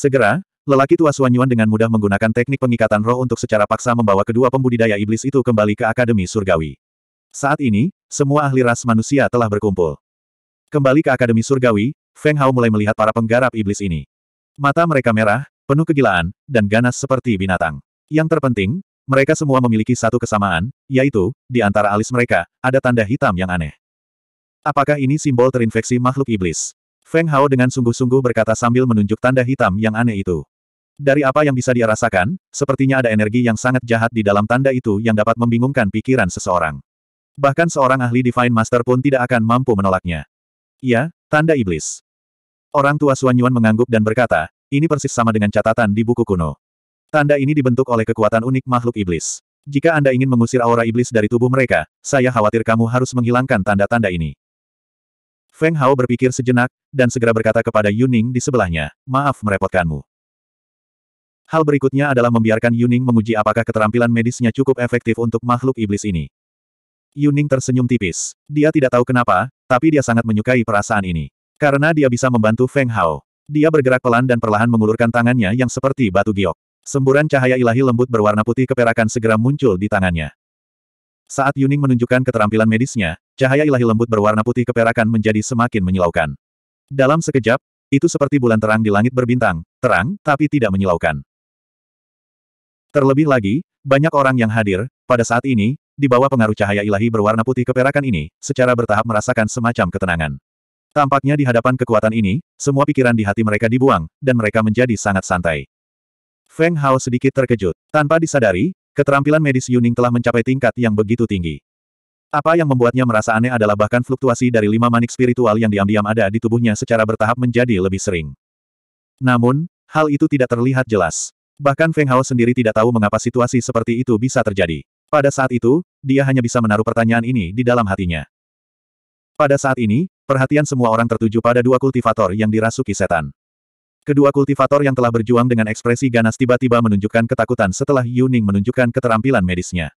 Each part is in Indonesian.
Segera, lelaki tua Suanyuan dengan mudah menggunakan teknik pengikatan roh untuk secara paksa membawa kedua pembudidaya iblis itu kembali ke Akademi Surgawi. Saat ini, semua ahli ras manusia telah berkumpul. Kembali ke Akademi Surgawi, Feng Hao mulai melihat para penggarap iblis ini. Mata mereka merah, penuh kegilaan, dan ganas seperti binatang. Yang terpenting, mereka semua memiliki satu kesamaan, yaitu, di antara alis mereka, ada tanda hitam yang aneh. Apakah ini simbol terinfeksi makhluk iblis? Feng Hao dengan sungguh-sungguh berkata sambil menunjuk tanda hitam yang aneh itu. Dari apa yang bisa dia rasakan, sepertinya ada energi yang sangat jahat di dalam tanda itu yang dapat membingungkan pikiran seseorang. Bahkan seorang ahli Divine Master pun tidak akan mampu menolaknya. Iya, tanda iblis. Orang tua Suanyuan Yuan mengangguk dan berkata, ini persis sama dengan catatan di buku kuno. Tanda ini dibentuk oleh kekuatan unik makhluk iblis. Jika Anda ingin mengusir aura iblis dari tubuh mereka, saya khawatir kamu harus menghilangkan tanda-tanda ini. Feng Hao berpikir sejenak, dan segera berkata kepada Yuning di sebelahnya, maaf merepotkanmu. Hal berikutnya adalah membiarkan Yuning menguji apakah keterampilan medisnya cukup efektif untuk makhluk iblis ini. Yuning tersenyum tipis. Dia tidak tahu kenapa, tapi dia sangat menyukai perasaan ini. Karena dia bisa membantu Feng Hao. Dia bergerak pelan dan perlahan mengulurkan tangannya yang seperti batu giok. Semburan cahaya ilahi lembut berwarna putih keperakan segera muncul di tangannya. Saat Yuning menunjukkan keterampilan medisnya, cahaya ilahi lembut berwarna putih keperakan menjadi semakin menyilaukan. Dalam sekejap, itu seperti bulan terang di langit berbintang, terang, tapi tidak menyilaukan. Terlebih lagi, banyak orang yang hadir, pada saat ini, di bawah pengaruh cahaya ilahi berwarna putih keperakan ini, secara bertahap merasakan semacam ketenangan. Tampaknya di hadapan kekuatan ini, semua pikiran di hati mereka dibuang, dan mereka menjadi sangat santai. Feng Hao sedikit terkejut. Tanpa disadari, Keterampilan medis Yuning telah mencapai tingkat yang begitu tinggi. Apa yang membuatnya merasa aneh adalah bahkan fluktuasi dari lima manik spiritual yang diam-diam ada di tubuhnya secara bertahap menjadi lebih sering. Namun, hal itu tidak terlihat jelas. Bahkan Feng Hao sendiri tidak tahu mengapa situasi seperti itu bisa terjadi. Pada saat itu, dia hanya bisa menaruh pertanyaan ini di dalam hatinya. Pada saat ini, perhatian semua orang tertuju pada dua kultivator yang dirasuki setan. Kedua kultivator yang telah berjuang dengan ekspresi ganas tiba-tiba menunjukkan ketakutan setelah Yuning menunjukkan keterampilan medisnya.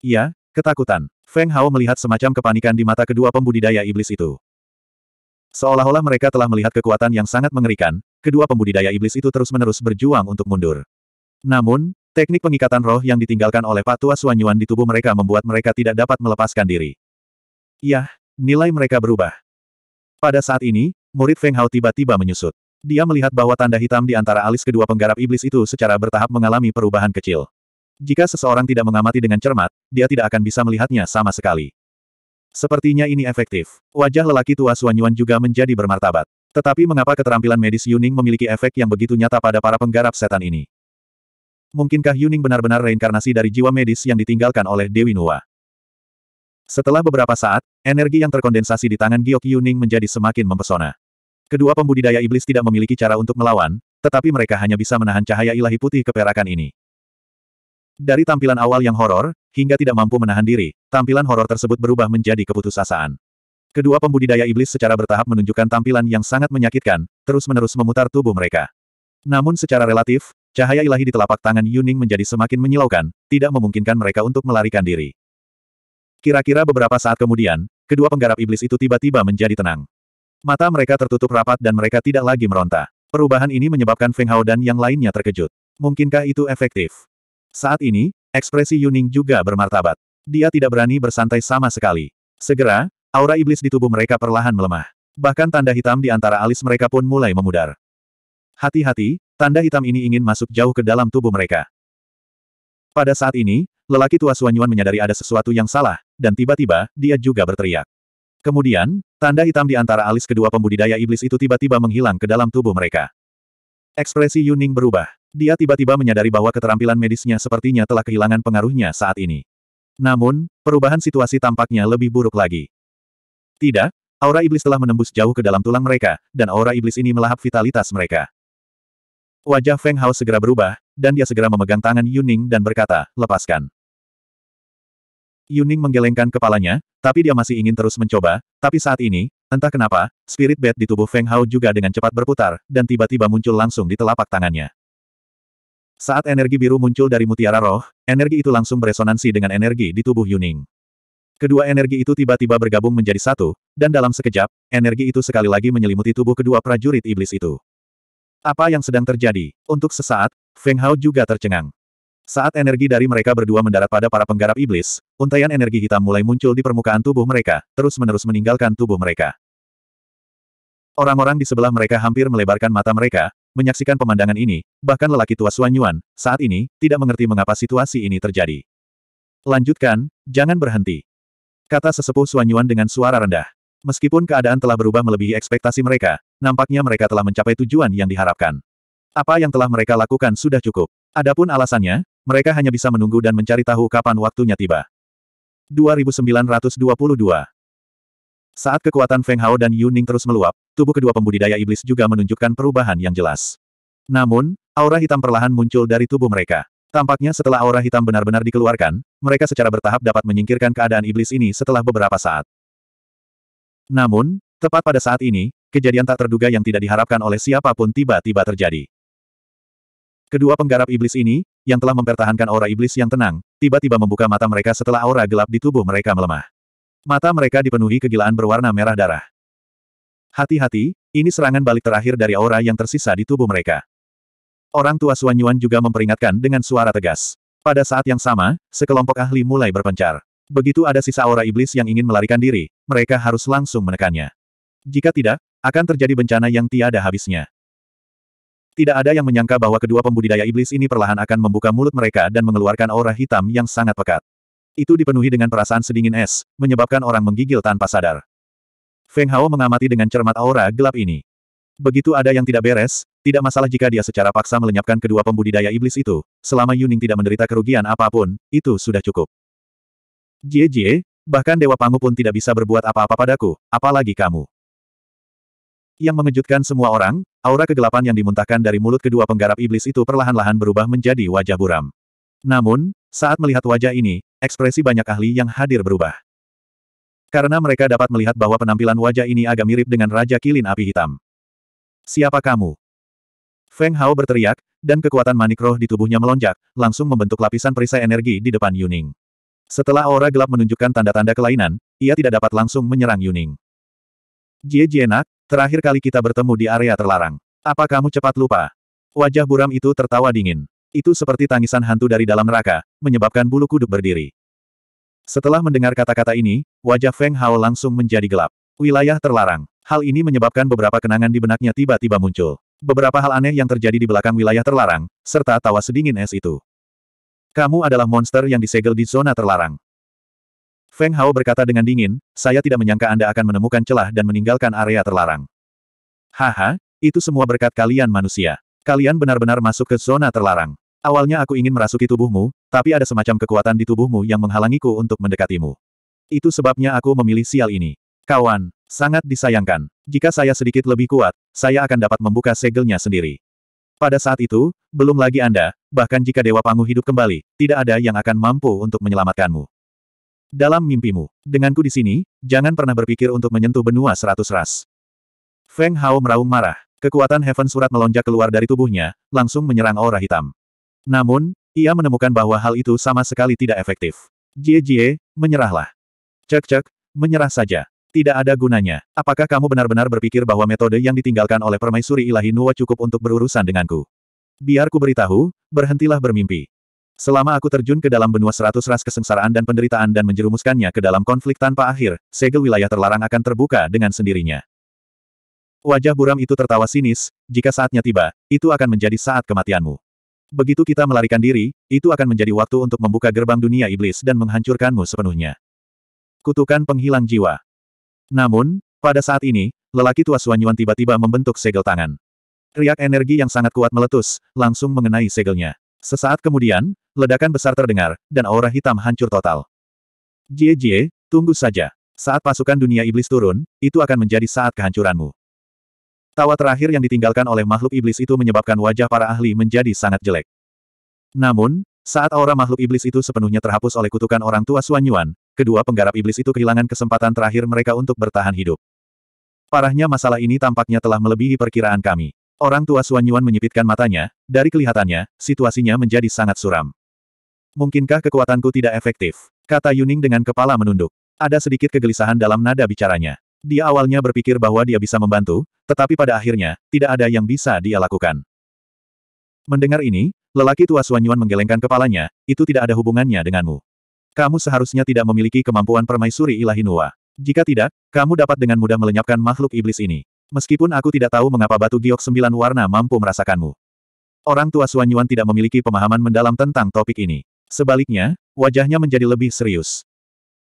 Iya, ketakutan. Feng Hao melihat semacam kepanikan di mata kedua pembudidaya iblis itu. Seolah-olah mereka telah melihat kekuatan yang sangat mengerikan, kedua pembudidaya iblis itu terus-menerus berjuang untuk mundur. Namun, teknik pengikatan roh yang ditinggalkan oleh Patua Suanyuan di tubuh mereka membuat mereka tidak dapat melepaskan diri. Yah, nilai mereka berubah. Pada saat ini, murid Feng Hao tiba-tiba menyusut. Dia melihat bahwa tanda hitam di antara alis kedua penggarap iblis itu secara bertahap mengalami perubahan kecil. Jika seseorang tidak mengamati dengan cermat, dia tidak akan bisa melihatnya sama sekali. Sepertinya ini efektif. Wajah lelaki tua Suanyuan juga menjadi bermartabat. Tetapi mengapa keterampilan medis Yuning memiliki efek yang begitu nyata pada para penggarap setan ini? Mungkinkah Yuning benar-benar reinkarnasi dari jiwa medis yang ditinggalkan oleh Dewi Nua? Setelah beberapa saat, energi yang terkondensasi di tangan Giok Yuning menjadi semakin mempesona. Kedua pembudidaya iblis tidak memiliki cara untuk melawan, tetapi mereka hanya bisa menahan cahaya ilahi putih keperakan ini. Dari tampilan awal yang horor, hingga tidak mampu menahan diri, tampilan horor tersebut berubah menjadi keputusasaan. Kedua pembudidaya iblis secara bertahap menunjukkan tampilan yang sangat menyakitkan, terus-menerus memutar tubuh mereka. Namun secara relatif, cahaya ilahi di telapak tangan Yuning menjadi semakin menyilaukan, tidak memungkinkan mereka untuk melarikan diri. Kira-kira beberapa saat kemudian, kedua penggarap iblis itu tiba-tiba menjadi tenang. Mata mereka tertutup rapat dan mereka tidak lagi meronta. Perubahan ini menyebabkan Feng Hao dan yang lainnya terkejut. Mungkinkah itu efektif? Saat ini, ekspresi Yuning juga bermartabat. Dia tidak berani bersantai sama sekali. Segera, aura iblis di tubuh mereka perlahan melemah. Bahkan tanda hitam di antara alis mereka pun mulai memudar. Hati-hati, tanda hitam ini ingin masuk jauh ke dalam tubuh mereka. Pada saat ini, lelaki tua Suanyuan menyadari ada sesuatu yang salah, dan tiba-tiba, dia juga berteriak. Kemudian, Tanda hitam di antara alis kedua pembudidaya iblis itu tiba-tiba menghilang ke dalam tubuh mereka. Ekspresi Yuning berubah. Dia tiba-tiba menyadari bahwa keterampilan medisnya sepertinya telah kehilangan pengaruhnya saat ini. Namun, perubahan situasi tampaknya lebih buruk lagi. Tidak, aura iblis telah menembus jauh ke dalam tulang mereka, dan aura iblis ini melahap vitalitas mereka. Wajah Feng Hao segera berubah, dan dia segera memegang tangan Yuning dan berkata, lepaskan. Yuning menggelengkan kepalanya, tapi dia masih ingin terus mencoba, tapi saat ini, entah kenapa, spirit bed di tubuh Feng Hao juga dengan cepat berputar, dan tiba-tiba muncul langsung di telapak tangannya. Saat energi biru muncul dari mutiara roh, energi itu langsung beresonansi dengan energi di tubuh Yuning. Kedua energi itu tiba-tiba bergabung menjadi satu, dan dalam sekejap, energi itu sekali lagi menyelimuti tubuh kedua prajurit iblis itu. Apa yang sedang terjadi? Untuk sesaat, Feng Hao juga tercengang. Saat energi dari mereka berdua mendarat pada para penggarap iblis, untaian energi hitam mulai muncul di permukaan tubuh mereka, terus-menerus meninggalkan tubuh mereka. Orang-orang di sebelah mereka hampir melebarkan mata mereka, menyaksikan pemandangan ini, bahkan lelaki tua Suanyuan saat ini, tidak mengerti mengapa situasi ini terjadi. Lanjutkan, jangan berhenti. Kata sesepuh Suanyuan dengan suara rendah. Meskipun keadaan telah berubah melebihi ekspektasi mereka, nampaknya mereka telah mencapai tujuan yang diharapkan. Apa yang telah mereka lakukan sudah cukup. Adapun alasannya, mereka hanya bisa menunggu dan mencari tahu kapan waktunya tiba. 2922 Saat kekuatan Feng Hao dan Yuning terus meluap, tubuh kedua pembudidaya iblis juga menunjukkan perubahan yang jelas. Namun, aura hitam perlahan muncul dari tubuh mereka. Tampaknya setelah aura hitam benar-benar dikeluarkan, mereka secara bertahap dapat menyingkirkan keadaan iblis ini setelah beberapa saat. Namun, tepat pada saat ini, kejadian tak terduga yang tidak diharapkan oleh siapapun tiba-tiba terjadi. Kedua penggarap iblis ini, yang telah mempertahankan aura iblis yang tenang, tiba-tiba membuka mata mereka setelah aura gelap di tubuh mereka melemah. Mata mereka dipenuhi kegilaan berwarna merah darah. Hati-hati, ini serangan balik terakhir dari aura yang tersisa di tubuh mereka. Orang tua suanyuan juga memperingatkan dengan suara tegas. Pada saat yang sama, sekelompok ahli mulai berpencar. Begitu ada sisa aura iblis yang ingin melarikan diri, mereka harus langsung menekannya. Jika tidak, akan terjadi bencana yang tiada habisnya. Tidak ada yang menyangka bahwa kedua pembudidaya iblis ini perlahan akan membuka mulut mereka dan mengeluarkan aura hitam yang sangat pekat. Itu dipenuhi dengan perasaan sedingin es, menyebabkan orang menggigil tanpa sadar. Feng Hao mengamati dengan cermat aura gelap ini. Begitu ada yang tidak beres, tidak masalah jika dia secara paksa melenyapkan kedua pembudidaya iblis itu, selama Yuning tidak menderita kerugian apapun, itu sudah cukup. Jie Jie, bahkan Dewa Pangu pun tidak bisa berbuat apa-apa padaku, apalagi kamu. Yang mengejutkan semua orang, Aura kegelapan yang dimuntahkan dari mulut kedua penggarap iblis itu perlahan-lahan berubah menjadi wajah buram. Namun, saat melihat wajah ini, ekspresi banyak ahli yang hadir berubah. Karena mereka dapat melihat bahwa penampilan wajah ini agak mirip dengan Raja Kilin Api Hitam. Siapa kamu? Feng Hao berteriak, dan kekuatan manik roh di tubuhnya melonjak, langsung membentuk lapisan perisai energi di depan Yuning. Setelah aura gelap menunjukkan tanda-tanda kelainan, ia tidak dapat langsung menyerang Yuning. Jie Jienak, Terakhir kali kita bertemu di area terlarang. Apa kamu cepat lupa? Wajah buram itu tertawa dingin. Itu seperti tangisan hantu dari dalam neraka, menyebabkan bulu kuduk berdiri. Setelah mendengar kata-kata ini, wajah Feng Hao langsung menjadi gelap. Wilayah terlarang. Hal ini menyebabkan beberapa kenangan di benaknya tiba-tiba muncul. Beberapa hal aneh yang terjadi di belakang wilayah terlarang, serta tawa sedingin es itu. Kamu adalah monster yang disegel di zona terlarang. Feng Hao berkata dengan dingin, saya tidak menyangka Anda akan menemukan celah dan meninggalkan area terlarang. Haha, itu semua berkat kalian manusia. Kalian benar-benar masuk ke zona terlarang. Awalnya aku ingin merasuki tubuhmu, tapi ada semacam kekuatan di tubuhmu yang menghalangiku untuk mendekatimu. Itu sebabnya aku memilih sial ini. Kawan, sangat disayangkan. Jika saya sedikit lebih kuat, saya akan dapat membuka segelnya sendiri. Pada saat itu, belum lagi Anda, bahkan jika Dewa Pangu hidup kembali, tidak ada yang akan mampu untuk menyelamatkanmu. Dalam mimpimu, denganku di sini, jangan pernah berpikir untuk menyentuh benua seratus ras. Feng Hao meraung marah. Kekuatan Heaven Surat melonjak keluar dari tubuhnya, langsung menyerang aura hitam. Namun, ia menemukan bahwa hal itu sama sekali tidak efektif. Jie Jie, menyerahlah. Cek cek, menyerah saja. Tidak ada gunanya. Apakah kamu benar-benar berpikir bahwa metode yang ditinggalkan oleh permaisuri ilahi Nuwa cukup untuk berurusan denganku? Biarku beritahu, berhentilah bermimpi. Selama aku terjun ke dalam benua seratus ras kesengsaraan dan penderitaan dan menjerumuskannya ke dalam konflik tanpa akhir, segel wilayah terlarang akan terbuka dengan sendirinya. Wajah buram itu tertawa sinis, jika saatnya tiba, itu akan menjadi saat kematianmu. Begitu kita melarikan diri, itu akan menjadi waktu untuk membuka gerbang dunia iblis dan menghancurkanmu sepenuhnya. Kutukan penghilang jiwa. Namun, pada saat ini, lelaki tua Suanyuan tiba-tiba membentuk segel tangan. Riak energi yang sangat kuat meletus, langsung mengenai segelnya. Sesaat kemudian, Ledakan besar terdengar, dan aura hitam hancur total. Jie Jie, tunggu saja. Saat pasukan dunia iblis turun, itu akan menjadi saat kehancuranmu. Tawa terakhir yang ditinggalkan oleh makhluk iblis itu menyebabkan wajah para ahli menjadi sangat jelek. Namun, saat aura makhluk iblis itu sepenuhnya terhapus oleh kutukan orang tua Suan Yuan, kedua penggarap iblis itu kehilangan kesempatan terakhir mereka untuk bertahan hidup. Parahnya masalah ini tampaknya telah melebihi perkiraan kami. Orang tua Suan Yuan menyipitkan matanya, dari kelihatannya, situasinya menjadi sangat suram. Mungkinkah kekuatanku tidak efektif? Kata Yuning dengan kepala menunduk. Ada sedikit kegelisahan dalam nada bicaranya. Dia awalnya berpikir bahwa dia bisa membantu, tetapi pada akhirnya, tidak ada yang bisa dia lakukan. Mendengar ini, lelaki tua Suanyuan menggelengkan kepalanya, itu tidak ada hubungannya denganmu. Kamu seharusnya tidak memiliki kemampuan permaisuri ilahi Nuwa. Jika tidak, kamu dapat dengan mudah melenyapkan makhluk iblis ini. Meskipun aku tidak tahu mengapa batu giok sembilan warna mampu merasakanmu. Orang tua Suanyuan tidak memiliki pemahaman mendalam tentang topik ini. Sebaliknya, wajahnya menjadi lebih serius.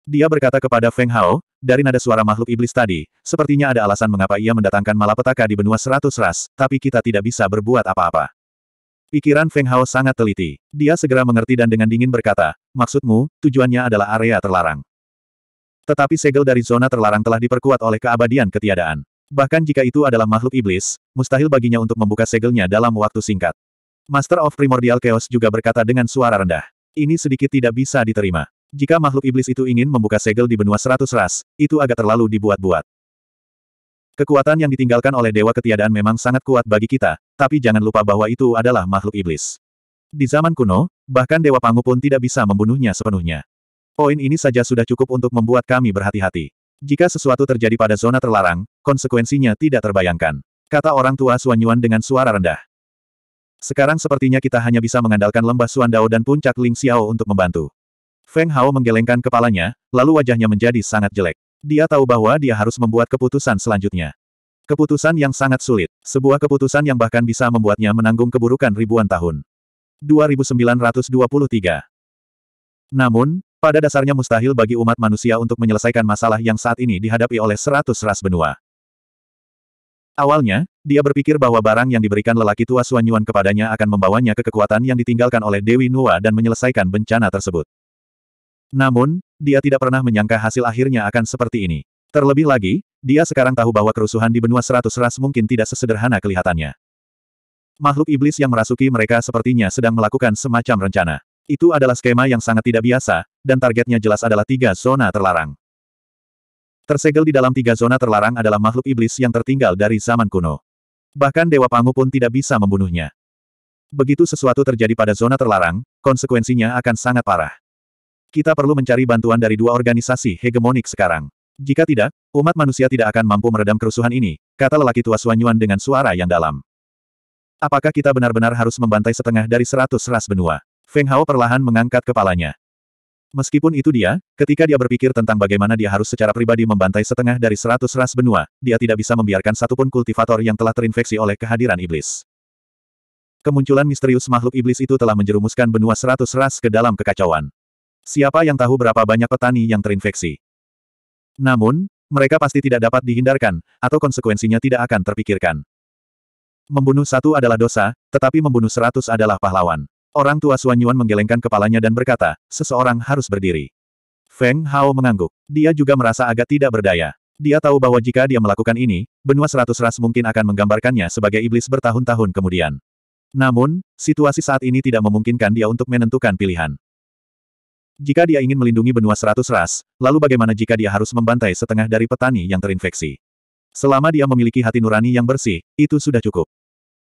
Dia berkata kepada Feng Hao, dari nada suara makhluk iblis tadi, sepertinya ada alasan mengapa ia mendatangkan malapetaka di benua seratus ras, tapi kita tidak bisa berbuat apa-apa. Pikiran Feng Hao sangat teliti. Dia segera mengerti dan dengan dingin berkata, maksudmu, tujuannya adalah area terlarang. Tetapi segel dari zona terlarang telah diperkuat oleh keabadian ketiadaan. Bahkan jika itu adalah makhluk iblis, mustahil baginya untuk membuka segelnya dalam waktu singkat. Master of Primordial Chaos juga berkata dengan suara rendah. Ini sedikit tidak bisa diterima. Jika makhluk iblis itu ingin membuka segel di benua seratus ras, itu agak terlalu dibuat-buat. Kekuatan yang ditinggalkan oleh Dewa Ketiadaan memang sangat kuat bagi kita, tapi jangan lupa bahwa itu adalah makhluk iblis. Di zaman kuno, bahkan Dewa Pangu pun tidak bisa membunuhnya sepenuhnya. Poin ini saja sudah cukup untuk membuat kami berhati-hati. Jika sesuatu terjadi pada zona terlarang, konsekuensinya tidak terbayangkan. Kata orang tua Suanyuan dengan suara rendah. Sekarang sepertinya kita hanya bisa mengandalkan lembah Suandao dan puncak Ling Xiao untuk membantu. Feng Hao menggelengkan kepalanya, lalu wajahnya menjadi sangat jelek. Dia tahu bahwa dia harus membuat keputusan selanjutnya. Keputusan yang sangat sulit, sebuah keputusan yang bahkan bisa membuatnya menanggung keburukan ribuan tahun. 2923 Namun, pada dasarnya mustahil bagi umat manusia untuk menyelesaikan masalah yang saat ini dihadapi oleh seratus ras benua. Awalnya, dia berpikir bahwa barang yang diberikan lelaki tua Suanyuan kepadanya akan membawanya ke kekuatan yang ditinggalkan oleh Dewi Nua dan menyelesaikan bencana tersebut. Namun, dia tidak pernah menyangka hasil akhirnya akan seperti ini. Terlebih lagi, dia sekarang tahu bahwa kerusuhan di benua seratus ras mungkin tidak sesederhana kelihatannya. Makhluk iblis yang merasuki mereka sepertinya sedang melakukan semacam rencana. Itu adalah skema yang sangat tidak biasa, dan targetnya jelas adalah tiga zona terlarang. Tersegel di dalam tiga zona terlarang adalah makhluk iblis yang tertinggal dari zaman kuno. Bahkan Dewa Pangu pun tidak bisa membunuhnya. Begitu sesuatu terjadi pada zona terlarang, konsekuensinya akan sangat parah. Kita perlu mencari bantuan dari dua organisasi hegemonik sekarang. Jika tidak, umat manusia tidak akan mampu meredam kerusuhan ini, kata lelaki tua Suanyuan dengan suara yang dalam. Apakah kita benar-benar harus membantai setengah dari seratus ras benua? Feng Hao perlahan mengangkat kepalanya. Meskipun itu dia, ketika dia berpikir tentang bagaimana dia harus secara pribadi membantai setengah dari seratus ras benua, dia tidak bisa membiarkan satupun kultivator yang telah terinfeksi oleh kehadiran iblis. Kemunculan misterius makhluk iblis itu telah menjerumuskan benua seratus ras ke dalam kekacauan. Siapa yang tahu berapa banyak petani yang terinfeksi? Namun, mereka pasti tidak dapat dihindarkan, atau konsekuensinya tidak akan terpikirkan. Membunuh satu adalah dosa, tetapi membunuh seratus adalah pahlawan. Orang tua Suanyuan Yuan menggelengkan kepalanya dan berkata, seseorang harus berdiri. Feng Hao mengangguk. Dia juga merasa agak tidak berdaya. Dia tahu bahwa jika dia melakukan ini, benua seratus ras mungkin akan menggambarkannya sebagai iblis bertahun-tahun kemudian. Namun, situasi saat ini tidak memungkinkan dia untuk menentukan pilihan. Jika dia ingin melindungi benua seratus ras, lalu bagaimana jika dia harus membantai setengah dari petani yang terinfeksi? Selama dia memiliki hati nurani yang bersih, itu sudah cukup.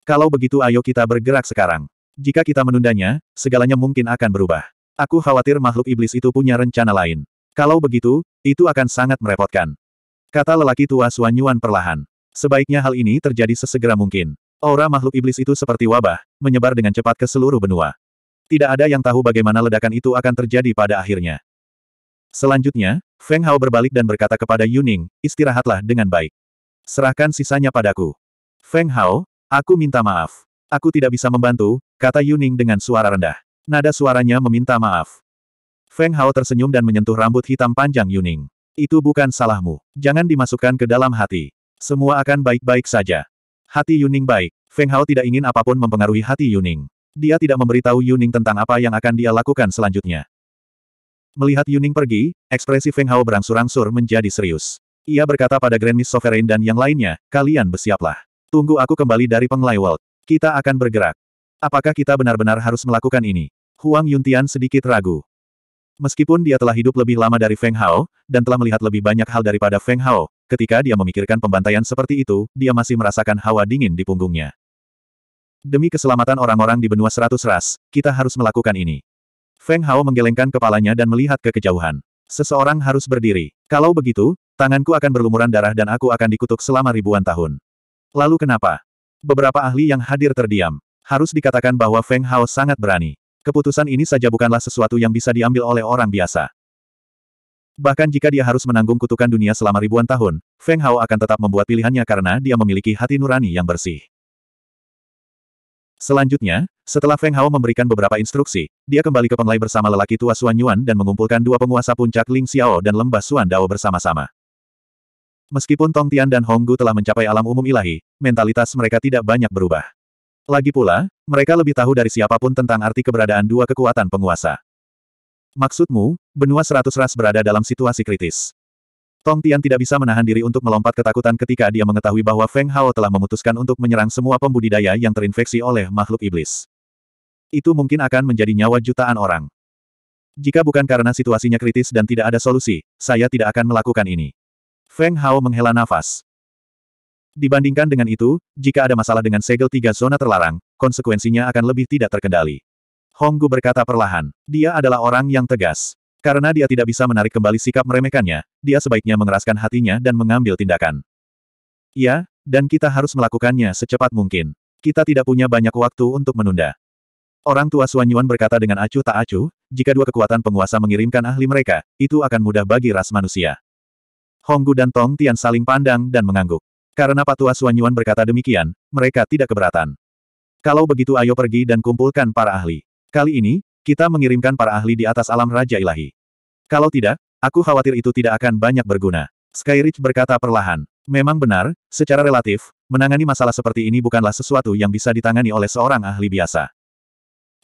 Kalau begitu ayo kita bergerak sekarang. Jika kita menundanya, segalanya mungkin akan berubah. Aku khawatir makhluk iblis itu punya rencana lain. Kalau begitu, itu akan sangat merepotkan. Kata lelaki tua Suanyuan perlahan. Sebaiknya hal ini terjadi sesegera mungkin. Aura makhluk iblis itu seperti wabah, menyebar dengan cepat ke seluruh benua. Tidak ada yang tahu bagaimana ledakan itu akan terjadi pada akhirnya. Selanjutnya, Feng Hao berbalik dan berkata kepada Yuning, istirahatlah dengan baik. Serahkan sisanya padaku. Feng Hao, aku minta maaf. Aku tidak bisa membantu, kata Yuning dengan suara rendah. Nada suaranya meminta maaf. Feng Hao tersenyum dan menyentuh rambut hitam panjang Yuning. Itu bukan salahmu. Jangan dimasukkan ke dalam hati. Semua akan baik-baik saja. Hati Yuning baik. Feng Hao tidak ingin apapun mempengaruhi hati Yuning. Dia tidak memberitahu Yuning tentang apa yang akan dia lakukan selanjutnya. Melihat Yuning pergi, ekspresi Feng Hao berangsur-angsur menjadi serius. Ia berkata pada Grand Miss Sovereign dan yang lainnya, kalian bersiaplah. Tunggu aku kembali dari Penglai World. Kita akan bergerak. Apakah kita benar-benar harus melakukan ini? Huang Yuntian sedikit ragu. Meskipun dia telah hidup lebih lama dari Feng Hao, dan telah melihat lebih banyak hal daripada Feng Hao, ketika dia memikirkan pembantaian seperti itu, dia masih merasakan hawa dingin di punggungnya. Demi keselamatan orang-orang di benua seratus ras, kita harus melakukan ini. Feng Hao menggelengkan kepalanya dan melihat ke kejauhan. Seseorang harus berdiri. Kalau begitu, tanganku akan berlumuran darah dan aku akan dikutuk selama ribuan tahun. Lalu kenapa? Beberapa ahli yang hadir terdiam. Harus dikatakan bahwa Feng Hao sangat berani. Keputusan ini saja bukanlah sesuatu yang bisa diambil oleh orang biasa. Bahkan jika dia harus menanggung kutukan dunia selama ribuan tahun, Feng Hao akan tetap membuat pilihannya karena dia memiliki hati nurani yang bersih. Selanjutnya, setelah Feng Hao memberikan beberapa instruksi, dia kembali ke Penglai bersama lelaki tua Suan Yuan dan mengumpulkan dua penguasa puncak Ling Xiao dan lembah Suan Dao bersama-sama. Meskipun Tong Tian dan Hong Gu telah mencapai alam umum ilahi, mentalitas mereka tidak banyak berubah. Lagi pula, mereka lebih tahu dari siapapun tentang arti keberadaan dua kekuatan penguasa. Maksudmu, benua seratus ras berada dalam situasi kritis. Tong Tian tidak bisa menahan diri untuk melompat ketakutan ketika dia mengetahui bahwa Feng Hao telah memutuskan untuk menyerang semua pembudidaya yang terinfeksi oleh makhluk iblis. Itu mungkin akan menjadi nyawa jutaan orang. Jika bukan karena situasinya kritis dan tidak ada solusi, saya tidak akan melakukan ini. Feng Hao menghela nafas. Dibandingkan dengan itu, jika ada masalah dengan segel tiga zona terlarang, konsekuensinya akan lebih tidak terkendali. Honggu berkata perlahan, dia adalah orang yang tegas. Karena dia tidak bisa menarik kembali sikap meremehkannya, dia sebaiknya mengeraskan hatinya dan mengambil tindakan. Ya, dan kita harus melakukannya secepat mungkin. Kita tidak punya banyak waktu untuk menunda. Orang tua Suan Yuan berkata dengan acuh tak acuh, jika dua kekuatan penguasa mengirimkan ahli mereka, itu akan mudah bagi ras manusia. Honggu dan Tong Tian saling pandang dan mengangguk. Karena Patua Suanyuan berkata demikian, mereka tidak keberatan. Kalau begitu ayo pergi dan kumpulkan para ahli. Kali ini, kita mengirimkan para ahli di atas alam Raja Ilahi. Kalau tidak, aku khawatir itu tidak akan banyak berguna. Skyridge berkata perlahan. Memang benar, secara relatif, menangani masalah seperti ini bukanlah sesuatu yang bisa ditangani oleh seorang ahli biasa.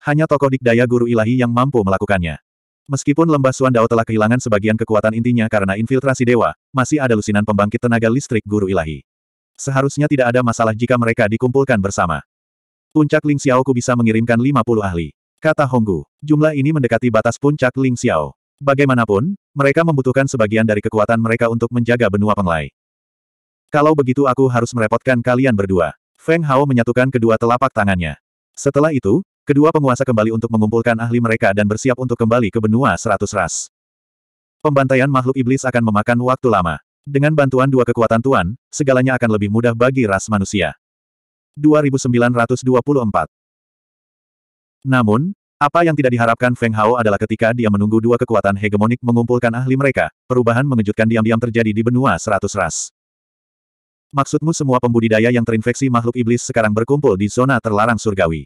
Hanya tokoh dikdaya guru ilahi yang mampu melakukannya. Meskipun lembah Suandao telah kehilangan sebagian kekuatan intinya karena infiltrasi dewa, masih ada lusinan pembangkit tenaga listrik guru ilahi. Seharusnya tidak ada masalah jika mereka dikumpulkan bersama. Puncak Ling Xiao ku bisa mengirimkan 50 ahli. Kata Honggu, jumlah ini mendekati batas puncak Ling Xiao. Bagaimanapun, mereka membutuhkan sebagian dari kekuatan mereka untuk menjaga benua penglai. Kalau begitu aku harus merepotkan kalian berdua. Feng Hao menyatukan kedua telapak tangannya. Setelah itu, Kedua penguasa kembali untuk mengumpulkan ahli mereka dan bersiap untuk kembali ke benua seratus ras. Pembantaian makhluk iblis akan memakan waktu lama. Dengan bantuan dua kekuatan Tuan, segalanya akan lebih mudah bagi ras manusia. 2924 Namun, apa yang tidak diharapkan Feng Hao adalah ketika dia menunggu dua kekuatan hegemonik mengumpulkan ahli mereka, perubahan mengejutkan diam-diam terjadi di benua seratus ras. Maksudmu semua pembudidaya yang terinfeksi makhluk iblis sekarang berkumpul di zona terlarang surgawi.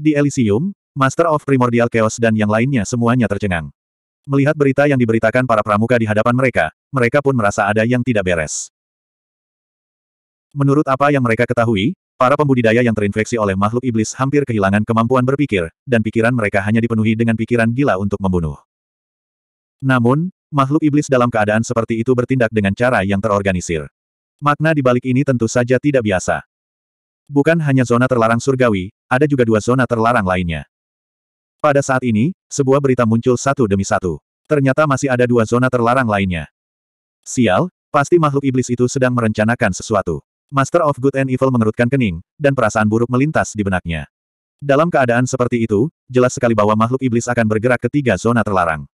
Di Elysium, Master of Primordial Chaos dan yang lainnya semuanya tercengang. Melihat berita yang diberitakan para pramuka di hadapan mereka, mereka pun merasa ada yang tidak beres. Menurut apa yang mereka ketahui, para pembudidaya yang terinfeksi oleh makhluk iblis hampir kehilangan kemampuan berpikir, dan pikiran mereka hanya dipenuhi dengan pikiran gila untuk membunuh. Namun, makhluk iblis dalam keadaan seperti itu bertindak dengan cara yang terorganisir. Makna di balik ini tentu saja tidak biasa. Bukan hanya zona terlarang surgawi, ada juga dua zona terlarang lainnya. Pada saat ini, sebuah berita muncul satu demi satu. Ternyata masih ada dua zona terlarang lainnya. Sial, pasti makhluk iblis itu sedang merencanakan sesuatu. Master of Good and Evil mengerutkan kening, dan perasaan buruk melintas di benaknya. Dalam keadaan seperti itu, jelas sekali bahwa makhluk iblis akan bergerak ke tiga zona terlarang.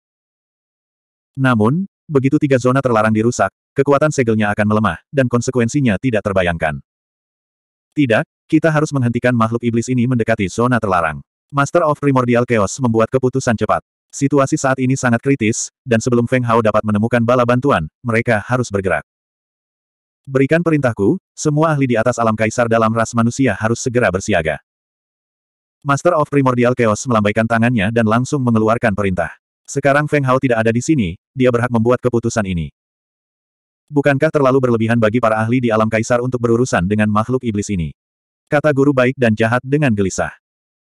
Namun, begitu tiga zona terlarang dirusak, kekuatan segelnya akan melemah, dan konsekuensinya tidak terbayangkan. Tidak, kita harus menghentikan makhluk iblis ini mendekati zona terlarang. Master of Primordial Chaos membuat keputusan cepat. Situasi saat ini sangat kritis, dan sebelum Feng Hao dapat menemukan bala bantuan, mereka harus bergerak. Berikan perintahku, semua ahli di atas alam kaisar dalam ras manusia harus segera bersiaga. Master of Primordial Chaos melambaikan tangannya dan langsung mengeluarkan perintah. Sekarang Feng Hao tidak ada di sini, dia berhak membuat keputusan ini. Bukankah terlalu berlebihan bagi para ahli di alam kaisar untuk berurusan dengan makhluk iblis ini? Kata guru baik dan jahat dengan gelisah.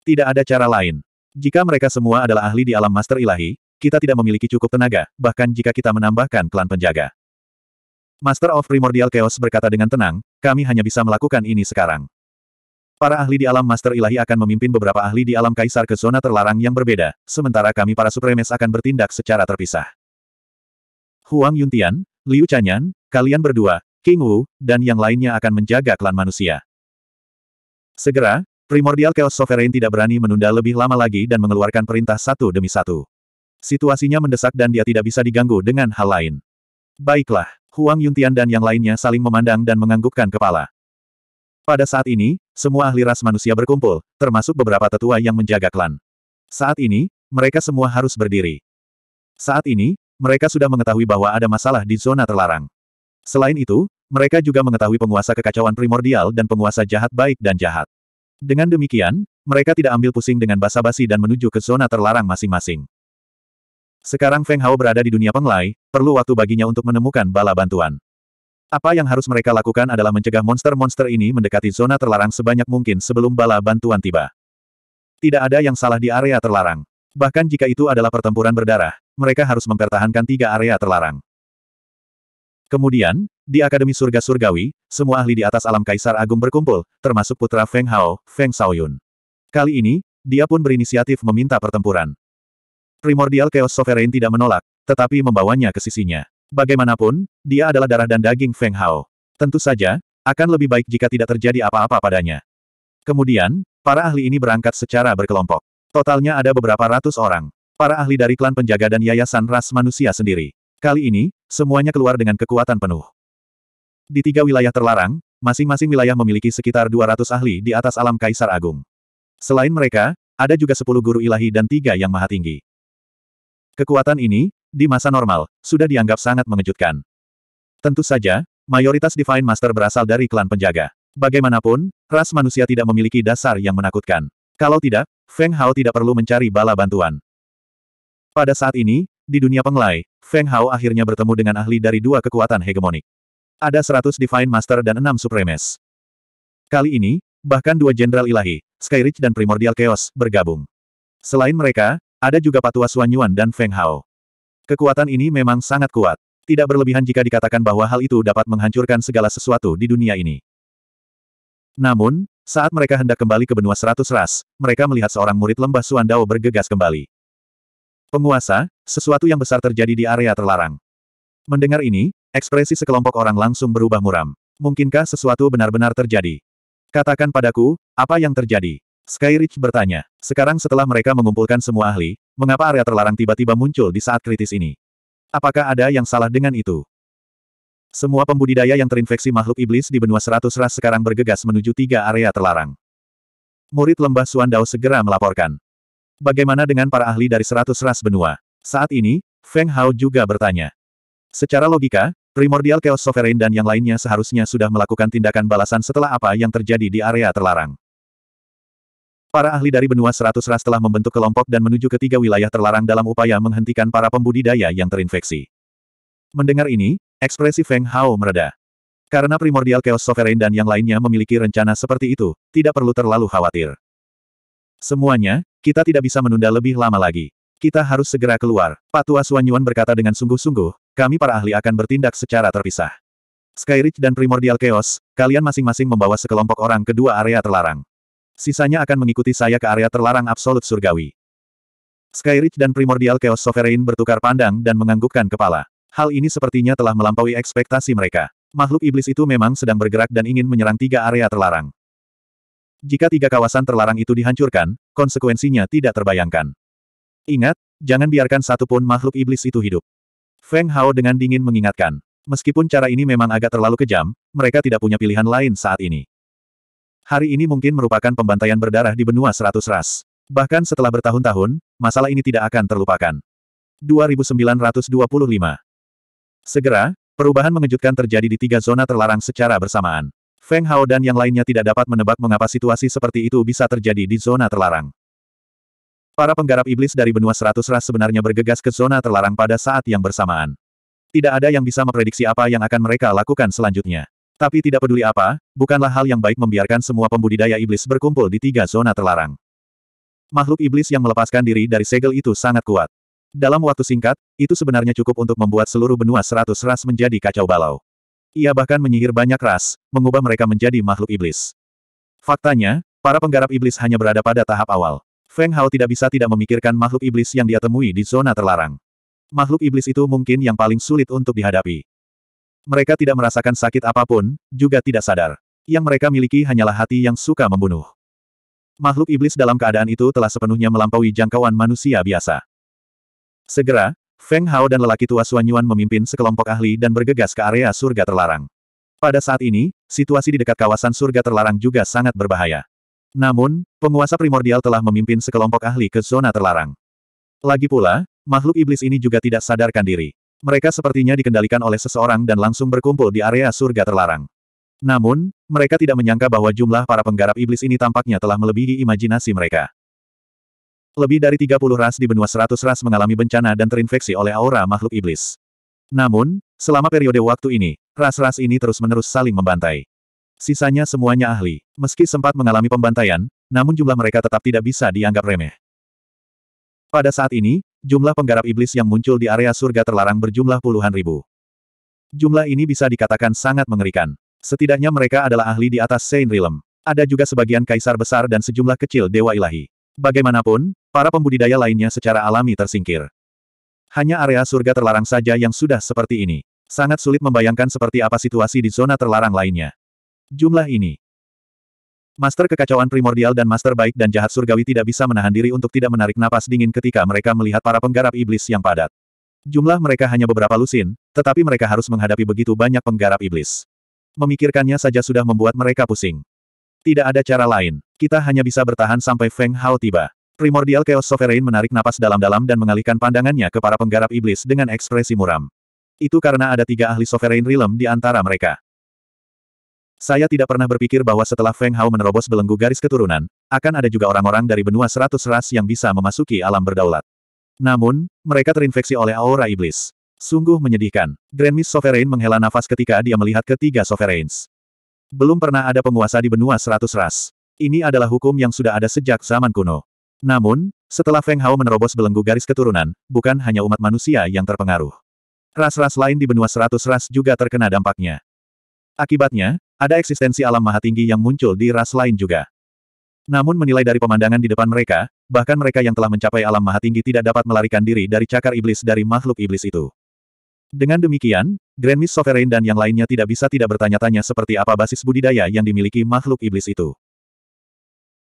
Tidak ada cara lain. Jika mereka semua adalah ahli di alam master ilahi, kita tidak memiliki cukup tenaga, bahkan jika kita menambahkan klan penjaga. Master of Primordial Chaos berkata dengan tenang, kami hanya bisa melakukan ini sekarang. Para ahli di alam master ilahi akan memimpin beberapa ahli di alam kaisar ke zona terlarang yang berbeda, sementara kami para supremes akan bertindak secara terpisah. Huang Yuntian, Liu Chanyan, kalian berdua, King Wu, dan yang lainnya akan menjaga klan manusia. Segera, Primordial Chaos Sovereign tidak berani menunda lebih lama lagi dan mengeluarkan perintah satu demi satu. Situasinya mendesak dan dia tidak bisa diganggu dengan hal lain. Baiklah, Huang Yuntian dan yang lainnya saling memandang dan menganggukkan kepala. Pada saat ini, semua ahli ras manusia berkumpul, termasuk beberapa tetua yang menjaga klan. Saat ini, mereka semua harus berdiri. Saat ini, mereka sudah mengetahui bahwa ada masalah di zona terlarang. Selain itu, mereka juga mengetahui penguasa kekacauan primordial dan penguasa jahat baik dan jahat. Dengan demikian, mereka tidak ambil pusing dengan basa-basi dan menuju ke zona terlarang masing-masing. Sekarang Feng Hao berada di dunia penglai, perlu waktu baginya untuk menemukan bala bantuan. Apa yang harus mereka lakukan adalah mencegah monster-monster ini mendekati zona terlarang sebanyak mungkin sebelum bala bantuan tiba. Tidak ada yang salah di area terlarang. Bahkan jika itu adalah pertempuran berdarah, mereka harus mempertahankan tiga area terlarang. Kemudian, di Akademi Surga Surgawi, semua ahli di atas alam Kaisar Agung berkumpul, termasuk putra Feng Hao, Feng Saoyun. Kali ini, dia pun berinisiatif meminta pertempuran. Primordial Chaos Sovereign tidak menolak, tetapi membawanya ke sisinya. Bagaimanapun, dia adalah darah dan daging Feng Hao. Tentu saja, akan lebih baik jika tidak terjadi apa-apa padanya. Kemudian, para ahli ini berangkat secara berkelompok. Totalnya ada beberapa ratus orang. Para ahli dari klan penjaga dan yayasan ras manusia sendiri. Kali ini, semuanya keluar dengan kekuatan penuh. Di tiga wilayah terlarang, masing-masing wilayah memiliki sekitar 200 ahli di atas alam Kaisar Agung. Selain mereka, ada juga 10 guru ilahi dan tiga yang maha tinggi. Kekuatan ini, di masa normal, sudah dianggap sangat mengejutkan. Tentu saja, mayoritas Divine Master berasal dari klan penjaga. Bagaimanapun, ras manusia tidak memiliki dasar yang menakutkan. Kalau tidak, Feng Hao tidak perlu mencari bala bantuan. Pada saat ini, di dunia penglai, Feng Hao akhirnya bertemu dengan ahli dari dua kekuatan hegemonik. Ada 100 Divine Master dan 6 Supremes. Kali ini, bahkan dua Jenderal Ilahi, Skyridge dan Primordial Chaos, bergabung. Selain mereka, ada juga Patua Yuan dan Feng Hao. Kekuatan ini memang sangat kuat. Tidak berlebihan jika dikatakan bahwa hal itu dapat menghancurkan segala sesuatu di dunia ini. Namun, saat mereka hendak kembali ke benua seratus ras, mereka melihat seorang murid lembah Suandao bergegas kembali. Penguasa, sesuatu yang besar terjadi di area terlarang. Mendengar ini, ekspresi sekelompok orang langsung berubah muram. Mungkinkah sesuatu benar-benar terjadi? Katakan padaku, apa yang terjadi? Skyridge bertanya. Sekarang setelah mereka mengumpulkan semua ahli, mengapa area terlarang tiba-tiba muncul di saat kritis ini? Apakah ada yang salah dengan itu? Semua pembudidaya yang terinfeksi makhluk iblis di benua seratus ras sekarang bergegas menuju tiga area terlarang. Murid lembah Suandao segera melaporkan. Bagaimana dengan para ahli dari seratus ras benua? Saat ini, Feng Hao juga bertanya. Secara logika, Primordial Chaos Sovereign dan yang lainnya seharusnya sudah melakukan tindakan balasan setelah apa yang terjadi di area terlarang. Para ahli dari benua seratus ras telah membentuk kelompok dan menuju ketiga wilayah terlarang dalam upaya menghentikan para pembudidaya yang terinfeksi. Mendengar ini, Ekspresi Feng Hao mereda. Karena primordial Chaos Sovereign dan yang lainnya memiliki rencana seperti itu, tidak perlu terlalu khawatir. Semuanya, kita tidak bisa menunda lebih lama lagi. Kita harus segera keluar. Patua Suanyuan berkata dengan sungguh-sungguh, kami para ahli akan bertindak secara terpisah. Skyridge dan Primordial Chaos, kalian masing-masing membawa sekelompok orang ke dua area terlarang. Sisanya akan mengikuti saya ke area terlarang absolut surgawi. Skyridge dan Primordial Chaos Sovereign bertukar pandang dan menganggukkan kepala. Hal ini sepertinya telah melampaui ekspektasi mereka. Makhluk iblis itu memang sedang bergerak dan ingin menyerang tiga area terlarang. Jika tiga kawasan terlarang itu dihancurkan, konsekuensinya tidak terbayangkan. Ingat, jangan biarkan satu pun makhluk iblis itu hidup. Feng Hao dengan dingin mengingatkan. Meskipun cara ini memang agak terlalu kejam, mereka tidak punya pilihan lain saat ini. Hari ini mungkin merupakan pembantaian berdarah di benua seratus ras. Bahkan setelah bertahun-tahun, masalah ini tidak akan terlupakan. 2925 Segera, perubahan mengejutkan terjadi di tiga zona terlarang secara bersamaan. Feng Hao dan yang lainnya tidak dapat menebak mengapa situasi seperti itu bisa terjadi di zona terlarang. Para penggarap iblis dari benua seratus ras sebenarnya bergegas ke zona terlarang pada saat yang bersamaan. Tidak ada yang bisa memprediksi apa yang akan mereka lakukan selanjutnya. Tapi tidak peduli apa, bukanlah hal yang baik membiarkan semua pembudidaya iblis berkumpul di tiga zona terlarang. Makhluk iblis yang melepaskan diri dari segel itu sangat kuat. Dalam waktu singkat, itu sebenarnya cukup untuk membuat seluruh benua seratus ras menjadi kacau balau. Ia bahkan menyihir banyak ras, mengubah mereka menjadi makhluk iblis. Faktanya, para penggarap iblis hanya berada pada tahap awal. Feng Hao tidak bisa tidak memikirkan makhluk iblis yang dia temui di zona terlarang. Makhluk iblis itu mungkin yang paling sulit untuk dihadapi. Mereka tidak merasakan sakit apapun, juga tidak sadar. Yang mereka miliki hanyalah hati yang suka membunuh. Makhluk iblis dalam keadaan itu telah sepenuhnya melampaui jangkauan manusia biasa. Segera, Feng Hao dan lelaki tua Suanyuan Yuan memimpin sekelompok ahli dan bergegas ke area surga terlarang. Pada saat ini, situasi di dekat kawasan surga terlarang juga sangat berbahaya. Namun, penguasa primordial telah memimpin sekelompok ahli ke zona terlarang. Lagi pula, makhluk iblis ini juga tidak sadarkan diri. Mereka sepertinya dikendalikan oleh seseorang dan langsung berkumpul di area surga terlarang. Namun, mereka tidak menyangka bahwa jumlah para penggarap iblis ini tampaknya telah melebihi imajinasi mereka. Lebih dari 30 ras di benua 100 ras mengalami bencana dan terinfeksi oleh aura makhluk iblis. Namun, selama periode waktu ini, ras-ras ini terus-menerus saling membantai. Sisanya semuanya ahli. Meski sempat mengalami pembantaian, namun jumlah mereka tetap tidak bisa dianggap remeh. Pada saat ini, jumlah penggarap iblis yang muncul di area surga terlarang berjumlah puluhan ribu. Jumlah ini bisa dikatakan sangat mengerikan. Setidaknya mereka adalah ahli di atas Saint Realm. Ada juga sebagian kaisar besar dan sejumlah kecil dewa ilahi. Bagaimanapun, para pembudidaya lainnya secara alami tersingkir. Hanya area surga terlarang saja yang sudah seperti ini. Sangat sulit membayangkan seperti apa situasi di zona terlarang lainnya. Jumlah ini. Master kekacauan primordial dan master baik dan jahat surgawi tidak bisa menahan diri untuk tidak menarik napas dingin ketika mereka melihat para penggarap iblis yang padat. Jumlah mereka hanya beberapa lusin, tetapi mereka harus menghadapi begitu banyak penggarap iblis. Memikirkannya saja sudah membuat mereka pusing. Tidak ada cara lain. Kita hanya bisa bertahan sampai Feng Hao tiba. Primordial Chaos Sovereign menarik napas dalam-dalam dan mengalihkan pandangannya ke para penggarap iblis dengan ekspresi muram. Itu karena ada tiga ahli Sovereign Realm di antara mereka. Saya tidak pernah berpikir bahwa setelah Feng Hao menerobos belenggu garis keturunan, akan ada juga orang-orang dari benua seratus ras yang bisa memasuki alam berdaulat. Namun, mereka terinfeksi oleh aura iblis. Sungguh menyedihkan. Grand Miss Sovereign menghela nafas ketika dia melihat ketiga Sovereigns. Belum pernah ada penguasa di benua seratus ras. Ini adalah hukum yang sudah ada sejak zaman kuno. Namun, setelah Feng Hao menerobos belenggu garis keturunan, bukan hanya umat manusia yang terpengaruh. Ras-ras lain di benua seratus ras juga terkena dampaknya. Akibatnya, ada eksistensi alam maha tinggi yang muncul di ras lain juga. Namun menilai dari pemandangan di depan mereka, bahkan mereka yang telah mencapai alam maha tinggi tidak dapat melarikan diri dari cakar iblis dari makhluk iblis itu. Dengan demikian, Grand Miss Sovereign dan yang lainnya tidak bisa tidak bertanya-tanya seperti apa basis budidaya yang dimiliki makhluk iblis itu.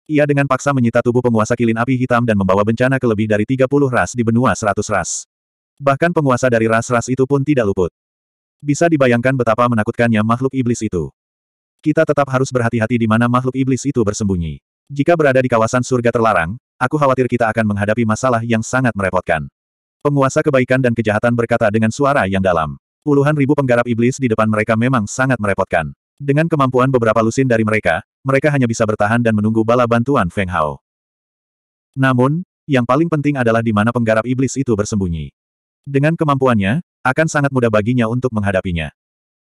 Ia dengan paksa menyita tubuh penguasa kilin api hitam dan membawa bencana ke lebih dari 30 ras di benua 100 ras. Bahkan penguasa dari ras-ras itu pun tidak luput. Bisa dibayangkan betapa menakutkannya makhluk iblis itu. Kita tetap harus berhati-hati di mana makhluk iblis itu bersembunyi. Jika berada di kawasan surga terlarang, aku khawatir kita akan menghadapi masalah yang sangat merepotkan. Penguasa kebaikan dan kejahatan berkata dengan suara yang dalam. Puluhan ribu penggarap iblis di depan mereka memang sangat merepotkan. Dengan kemampuan beberapa lusin dari mereka, mereka hanya bisa bertahan dan menunggu bala bantuan Feng Hao. Namun, yang paling penting adalah di mana penggarap iblis itu bersembunyi. Dengan kemampuannya, akan sangat mudah baginya untuk menghadapinya.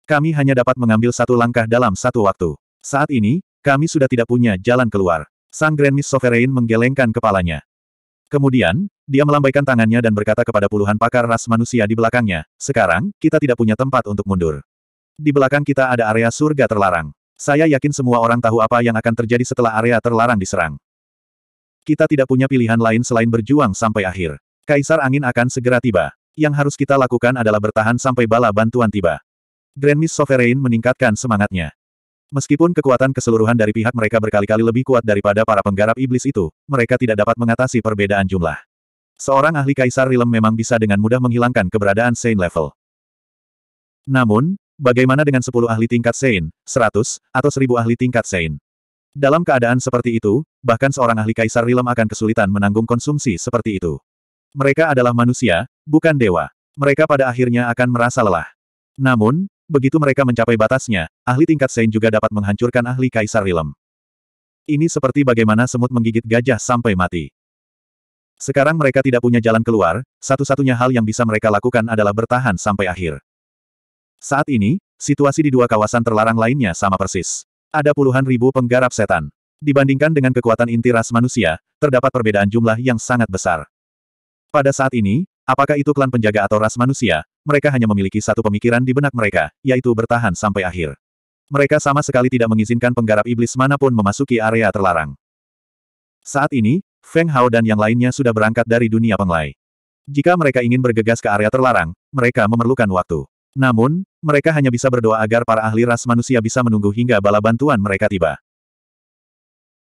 Kami hanya dapat mengambil satu langkah dalam satu waktu. Saat ini, kami sudah tidak punya jalan keluar. Sang Grand Miss Sovereign menggelengkan kepalanya. Kemudian, dia melambaikan tangannya dan berkata kepada puluhan pakar ras manusia di belakangnya, sekarang, kita tidak punya tempat untuk mundur. Di belakang kita ada area surga terlarang. Saya yakin semua orang tahu apa yang akan terjadi setelah area terlarang diserang. Kita tidak punya pilihan lain selain berjuang sampai akhir. Kaisar angin akan segera tiba. Yang harus kita lakukan adalah bertahan sampai bala bantuan tiba. Grand Miss Sovereign meningkatkan semangatnya. Meskipun kekuatan keseluruhan dari pihak mereka berkali-kali lebih kuat daripada para penggarap iblis itu, mereka tidak dapat mengatasi perbedaan jumlah. Seorang ahli kaisar Rilem memang bisa dengan mudah menghilangkan keberadaan Saint Level. Namun, Bagaimana dengan sepuluh ahli tingkat Sein, seratus atau seribu ahli tingkat Sein? Dalam keadaan seperti itu, bahkan seorang ahli kaisar Rilem akan kesulitan menanggung konsumsi seperti itu. Mereka adalah manusia, bukan dewa. Mereka pada akhirnya akan merasa lelah. Namun, begitu mereka mencapai batasnya, ahli tingkat Sein juga dapat menghancurkan ahli kaisar Rilem. Ini seperti bagaimana semut menggigit gajah sampai mati. Sekarang mereka tidak punya jalan keluar, satu-satunya hal yang bisa mereka lakukan adalah bertahan sampai akhir. Saat ini, situasi di dua kawasan terlarang lainnya sama persis. Ada puluhan ribu penggarap setan. Dibandingkan dengan kekuatan inti ras manusia, terdapat perbedaan jumlah yang sangat besar. Pada saat ini, apakah itu klan penjaga atau ras manusia, mereka hanya memiliki satu pemikiran di benak mereka, yaitu bertahan sampai akhir. Mereka sama sekali tidak mengizinkan penggarap iblis manapun memasuki area terlarang. Saat ini, Feng Hao dan yang lainnya sudah berangkat dari dunia penglai. Jika mereka ingin bergegas ke area terlarang, mereka memerlukan waktu. Namun, mereka hanya bisa berdoa agar para ahli ras manusia bisa menunggu hingga bala bantuan mereka tiba.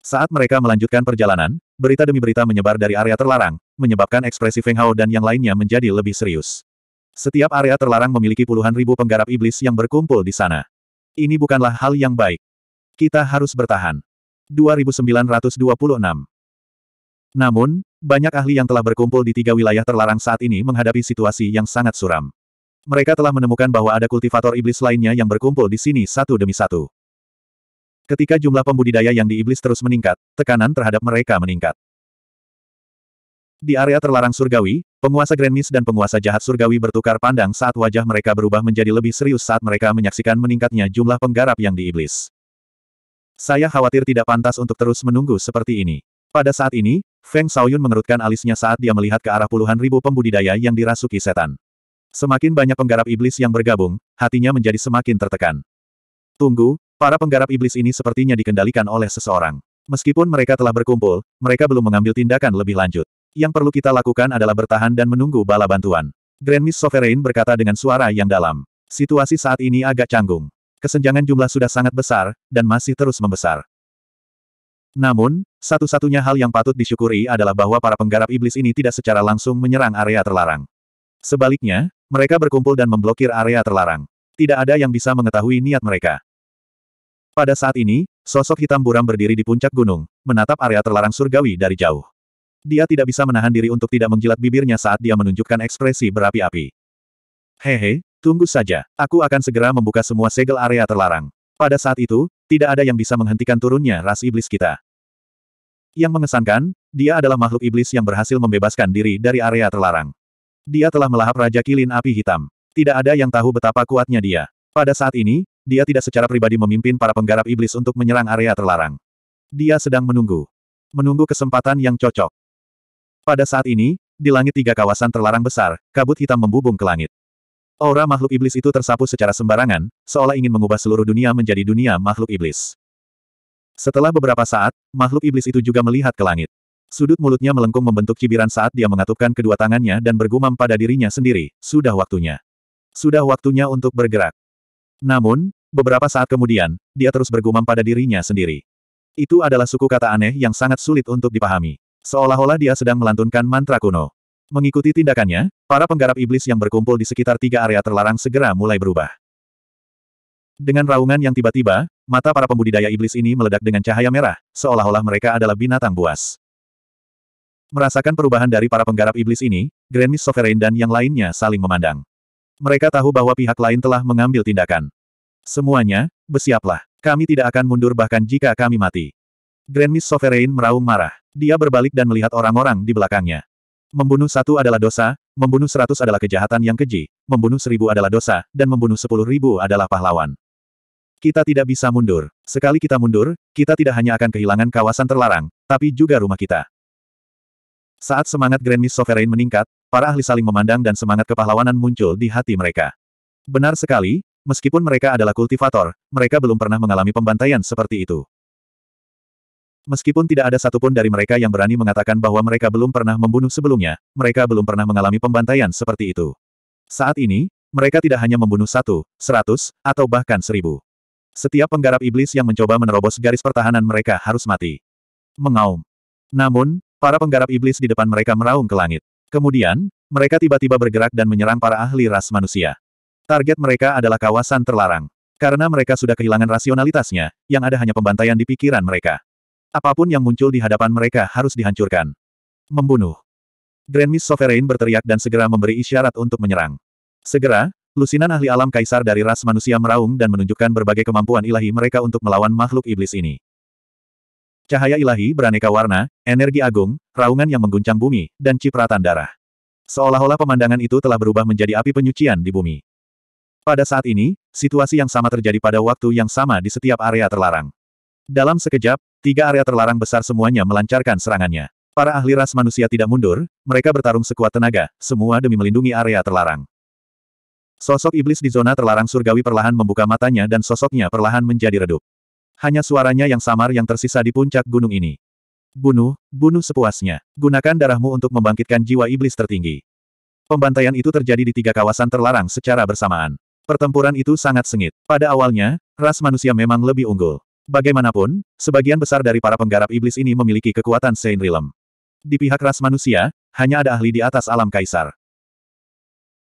Saat mereka melanjutkan perjalanan, berita demi berita menyebar dari area terlarang, menyebabkan ekspresi Feng Hao dan yang lainnya menjadi lebih serius. Setiap area terlarang memiliki puluhan ribu penggarap iblis yang berkumpul di sana. Ini bukanlah hal yang baik. Kita harus bertahan. 2926 Namun, banyak ahli yang telah berkumpul di tiga wilayah terlarang saat ini menghadapi situasi yang sangat suram. Mereka telah menemukan bahwa ada kultivator iblis lainnya yang berkumpul di sini satu demi satu. Ketika jumlah pembudidaya yang di iblis terus meningkat, tekanan terhadap mereka meningkat. Di area terlarang surgawi, penguasa Grand dan penguasa jahat surgawi bertukar pandang saat wajah mereka berubah menjadi lebih serius saat mereka menyaksikan meningkatnya jumlah penggarap yang di iblis. Saya khawatir tidak pantas untuk terus menunggu seperti ini. Pada saat ini, Feng Shaoyun mengerutkan alisnya saat dia melihat ke arah puluhan ribu pembudidaya yang dirasuki setan. Semakin banyak penggarap iblis yang bergabung, hatinya menjadi semakin tertekan. Tunggu, para penggarap iblis ini sepertinya dikendalikan oleh seseorang. Meskipun mereka telah berkumpul, mereka belum mengambil tindakan lebih lanjut. Yang perlu kita lakukan adalah bertahan dan menunggu bala bantuan. Grand Miss Sovereign berkata dengan suara yang dalam. Situasi saat ini agak canggung. Kesenjangan jumlah sudah sangat besar, dan masih terus membesar. Namun, satu-satunya hal yang patut disyukuri adalah bahwa para penggarap iblis ini tidak secara langsung menyerang area terlarang. Sebaliknya, mereka berkumpul dan memblokir area terlarang. Tidak ada yang bisa mengetahui niat mereka. Pada saat ini, sosok hitam buram berdiri di puncak gunung, menatap area terlarang surgawi dari jauh. Dia tidak bisa menahan diri untuk tidak menjilat bibirnya saat dia menunjukkan ekspresi berapi-api. Hehe, tunggu saja, aku akan segera membuka semua segel area terlarang. Pada saat itu, tidak ada yang bisa menghentikan turunnya ras iblis kita. Yang mengesankan, dia adalah makhluk iblis yang berhasil membebaskan diri dari area terlarang. Dia telah melahap Raja Kilin Api Hitam. Tidak ada yang tahu betapa kuatnya dia. Pada saat ini, dia tidak secara pribadi memimpin para penggarap iblis untuk menyerang area terlarang. Dia sedang menunggu. Menunggu kesempatan yang cocok. Pada saat ini, di langit tiga kawasan terlarang besar, kabut hitam membubung ke langit. Aura makhluk iblis itu tersapu secara sembarangan, seolah ingin mengubah seluruh dunia menjadi dunia makhluk iblis. Setelah beberapa saat, makhluk iblis itu juga melihat ke langit. Sudut mulutnya melengkung membentuk cibiran saat dia mengatupkan kedua tangannya dan bergumam pada dirinya sendiri, sudah waktunya. Sudah waktunya untuk bergerak. Namun, beberapa saat kemudian, dia terus bergumam pada dirinya sendiri. Itu adalah suku kata aneh yang sangat sulit untuk dipahami. Seolah-olah dia sedang melantunkan mantra kuno. Mengikuti tindakannya, para penggarap iblis yang berkumpul di sekitar tiga area terlarang segera mulai berubah. Dengan raungan yang tiba-tiba, mata para pembudidaya iblis ini meledak dengan cahaya merah, seolah-olah mereka adalah binatang buas. Merasakan perubahan dari para penggarap iblis ini, Grand Miss Sovereign dan yang lainnya saling memandang. Mereka tahu bahwa pihak lain telah mengambil tindakan. Semuanya, bersiaplah. Kami tidak akan mundur bahkan jika kami mati. Grand Miss Sovereign meraung marah. Dia berbalik dan melihat orang-orang di belakangnya. Membunuh satu adalah dosa, membunuh seratus adalah kejahatan yang keji, membunuh seribu adalah dosa, dan membunuh sepuluh ribu adalah pahlawan. Kita tidak bisa mundur. Sekali kita mundur, kita tidak hanya akan kehilangan kawasan terlarang, tapi juga rumah kita. Saat semangat Grand Miss Sovereign meningkat, para ahli saling memandang dan semangat kepahlawanan muncul di hati mereka. Benar sekali, meskipun mereka adalah kultivator, mereka belum pernah mengalami pembantaian seperti itu. Meskipun tidak ada satupun dari mereka yang berani mengatakan bahwa mereka belum pernah membunuh sebelumnya, mereka belum pernah mengalami pembantaian seperti itu. Saat ini, mereka tidak hanya membunuh satu, seratus, atau bahkan seribu. Setiap penggarap iblis yang mencoba menerobos garis pertahanan mereka harus mati. Mengaum. Namun, Para penggarap iblis di depan mereka meraung ke langit. Kemudian, mereka tiba-tiba bergerak dan menyerang para ahli ras manusia. Target mereka adalah kawasan terlarang. Karena mereka sudah kehilangan rasionalitasnya, yang ada hanya pembantaian di pikiran mereka. Apapun yang muncul di hadapan mereka harus dihancurkan. Membunuh. Grand Miss Sovereign berteriak dan segera memberi isyarat untuk menyerang. Segera, lusinan ahli alam kaisar dari ras manusia meraung dan menunjukkan berbagai kemampuan ilahi mereka untuk melawan makhluk iblis ini. Cahaya ilahi beraneka warna, energi agung, raungan yang mengguncang bumi, dan cipratan darah. Seolah-olah pemandangan itu telah berubah menjadi api penyucian di bumi. Pada saat ini, situasi yang sama terjadi pada waktu yang sama di setiap area terlarang. Dalam sekejap, tiga area terlarang besar semuanya melancarkan serangannya. Para ahli ras manusia tidak mundur, mereka bertarung sekuat tenaga, semua demi melindungi area terlarang. Sosok iblis di zona terlarang surgawi perlahan membuka matanya dan sosoknya perlahan menjadi redup. Hanya suaranya yang samar yang tersisa di puncak gunung ini. Bunuh, bunuh sepuasnya. Gunakan darahmu untuk membangkitkan jiwa iblis tertinggi. Pembantaian itu terjadi di tiga kawasan terlarang secara bersamaan. Pertempuran itu sangat sengit. Pada awalnya, ras manusia memang lebih unggul. Bagaimanapun, sebagian besar dari para penggarap iblis ini memiliki kekuatan saint Realm. Di pihak ras manusia, hanya ada ahli di atas alam kaisar.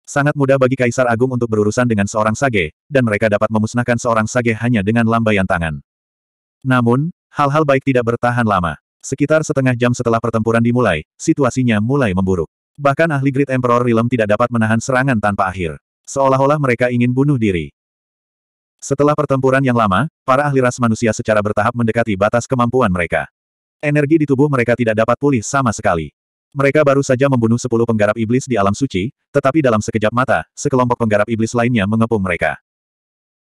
Sangat mudah bagi Kaisar Agung untuk berurusan dengan seorang sage, dan mereka dapat memusnahkan seorang sage hanya dengan lambaian tangan. Namun, hal-hal baik tidak bertahan lama. Sekitar setengah jam setelah pertempuran dimulai, situasinya mulai memburuk. Bahkan ahli Great Emperor Realm tidak dapat menahan serangan tanpa akhir. Seolah-olah mereka ingin bunuh diri. Setelah pertempuran yang lama, para ahli ras manusia secara bertahap mendekati batas kemampuan mereka. Energi di tubuh mereka tidak dapat pulih sama sekali. Mereka baru saja membunuh sepuluh penggarap iblis di alam suci, tetapi dalam sekejap mata, sekelompok penggarap iblis lainnya mengepung mereka.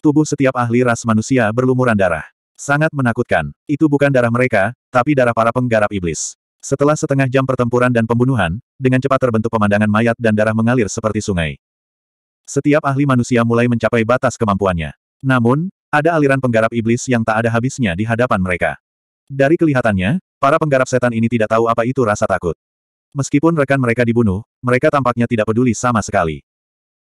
Tubuh setiap ahli ras manusia berlumuran darah. Sangat menakutkan. Itu bukan darah mereka, tapi darah para penggarap iblis. Setelah setengah jam pertempuran dan pembunuhan, dengan cepat terbentuk pemandangan mayat dan darah mengalir seperti sungai. Setiap ahli manusia mulai mencapai batas kemampuannya. Namun, ada aliran penggarap iblis yang tak ada habisnya di hadapan mereka. Dari kelihatannya, para penggarap setan ini tidak tahu apa itu rasa takut. Meskipun rekan mereka dibunuh, mereka tampaknya tidak peduli sama sekali.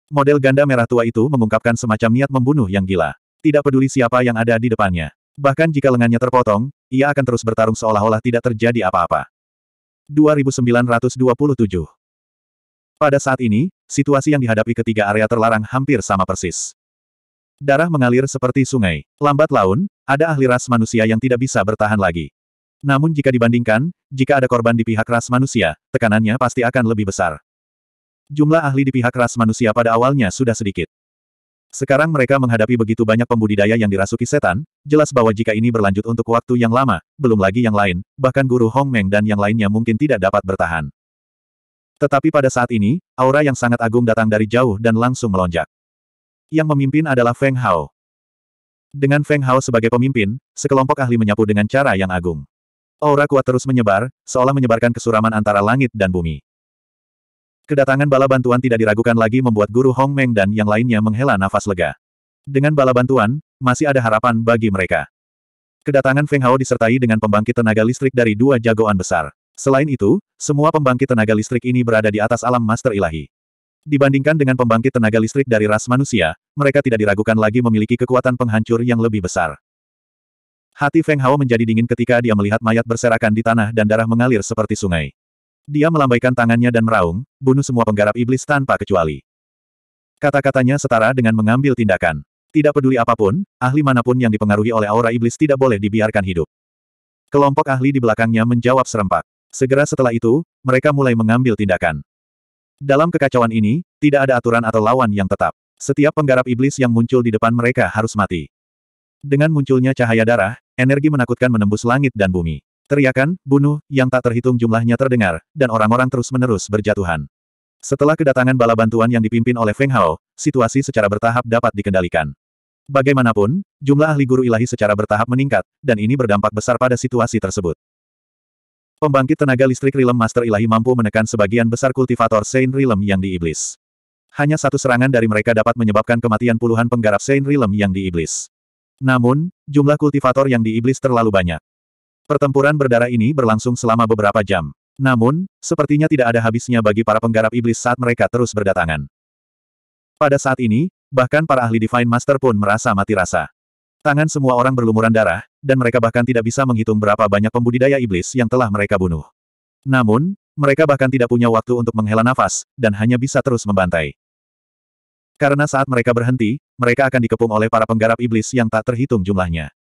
Model ganda merah tua itu mengungkapkan semacam niat membunuh yang gila. Tidak peduli siapa yang ada di depannya. Bahkan jika lengannya terpotong, ia akan terus bertarung seolah-olah tidak terjadi apa-apa. 2927 Pada saat ini, situasi yang dihadapi ketiga area terlarang hampir sama persis. Darah mengalir seperti sungai. Lambat laun, ada ahli ras manusia yang tidak bisa bertahan lagi. Namun jika dibandingkan, jika ada korban di pihak ras manusia, tekanannya pasti akan lebih besar. Jumlah ahli di pihak ras manusia pada awalnya sudah sedikit. Sekarang mereka menghadapi begitu banyak pembudidaya yang dirasuki setan, jelas bahwa jika ini berlanjut untuk waktu yang lama, belum lagi yang lain, bahkan guru Hong Meng dan yang lainnya mungkin tidak dapat bertahan. Tetapi pada saat ini, aura yang sangat agung datang dari jauh dan langsung melonjak. Yang memimpin adalah Feng Hao. Dengan Feng Hao sebagai pemimpin, sekelompok ahli menyapu dengan cara yang agung. Aura kuat terus menyebar, seolah menyebarkan kesuraman antara langit dan bumi. Kedatangan bala bantuan tidak diragukan lagi membuat guru Hong Meng dan yang lainnya menghela nafas lega. Dengan bala bantuan, masih ada harapan bagi mereka. Kedatangan Feng Hao disertai dengan pembangkit tenaga listrik dari dua jagoan besar. Selain itu, semua pembangkit tenaga listrik ini berada di atas alam master ilahi. Dibandingkan dengan pembangkit tenaga listrik dari ras manusia, mereka tidak diragukan lagi memiliki kekuatan penghancur yang lebih besar. Hati Feng Hao menjadi dingin ketika dia melihat mayat berserakan di tanah dan darah mengalir seperti sungai. Dia melambaikan tangannya dan meraung, bunuh semua penggarap iblis tanpa kecuali. Kata-katanya setara dengan mengambil tindakan. Tidak peduli apapun, ahli manapun yang dipengaruhi oleh aura iblis tidak boleh dibiarkan hidup. Kelompok ahli di belakangnya menjawab serempak. Segera setelah itu, mereka mulai mengambil tindakan. Dalam kekacauan ini, tidak ada aturan atau lawan yang tetap. Setiap penggarap iblis yang muncul di depan mereka harus mati. Dengan munculnya cahaya darah, energi menakutkan menembus langit dan bumi. Teriakan, bunuh, yang tak terhitung jumlahnya terdengar, dan orang-orang terus-menerus berjatuhan. Setelah kedatangan bala bantuan yang dipimpin oleh Feng Hao, situasi secara bertahap dapat dikendalikan. Bagaimanapun, jumlah ahli guru ilahi secara bertahap meningkat, dan ini berdampak besar pada situasi tersebut. Pembangkit tenaga listrik Rilem Master Ilahi mampu menekan sebagian besar kultivator Saint Rilem yang di Iblis. Hanya satu serangan dari mereka dapat menyebabkan kematian puluhan penggarap Saint Rilem yang di Iblis. Namun, jumlah kultivator yang di Iblis terlalu banyak. Pertempuran berdarah ini berlangsung selama beberapa jam. Namun, sepertinya tidak ada habisnya bagi para penggarap iblis saat mereka terus berdatangan. Pada saat ini, bahkan para ahli Divine Master pun merasa mati rasa. Tangan semua orang berlumuran darah, dan mereka bahkan tidak bisa menghitung berapa banyak pembudidaya iblis yang telah mereka bunuh. Namun, mereka bahkan tidak punya waktu untuk menghela nafas, dan hanya bisa terus membantai. Karena saat mereka berhenti, mereka akan dikepung oleh para penggarap iblis yang tak terhitung jumlahnya.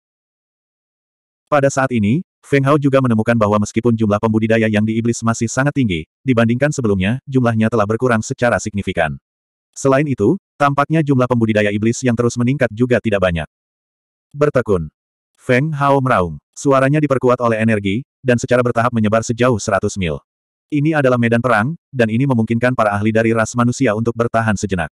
Pada saat ini, Feng Hao juga menemukan bahwa meskipun jumlah pembudidaya yang di iblis masih sangat tinggi, dibandingkan sebelumnya, jumlahnya telah berkurang secara signifikan. Selain itu, tampaknya jumlah pembudidaya iblis yang terus meningkat juga tidak banyak. Bertekun. Feng Hao meraung. Suaranya diperkuat oleh energi, dan secara bertahap menyebar sejauh 100 mil. Ini adalah medan perang, dan ini memungkinkan para ahli dari ras manusia untuk bertahan sejenak.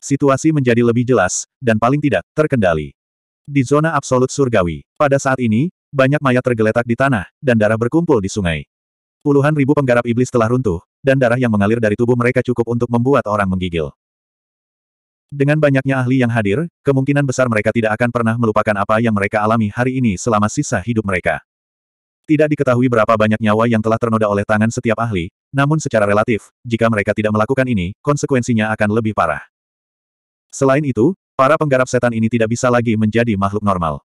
Situasi menjadi lebih jelas, dan paling tidak, terkendali. Di zona absolut surgawi, pada saat ini, banyak mayat tergeletak di tanah, dan darah berkumpul di sungai. Puluhan ribu penggarap iblis telah runtuh, dan darah yang mengalir dari tubuh mereka cukup untuk membuat orang menggigil. Dengan banyaknya ahli yang hadir, kemungkinan besar mereka tidak akan pernah melupakan apa yang mereka alami hari ini selama sisa hidup mereka. Tidak diketahui berapa banyak nyawa yang telah ternoda oleh tangan setiap ahli, namun secara relatif, jika mereka tidak melakukan ini, konsekuensinya akan lebih parah. Selain itu, para penggarap setan ini tidak bisa lagi menjadi makhluk normal.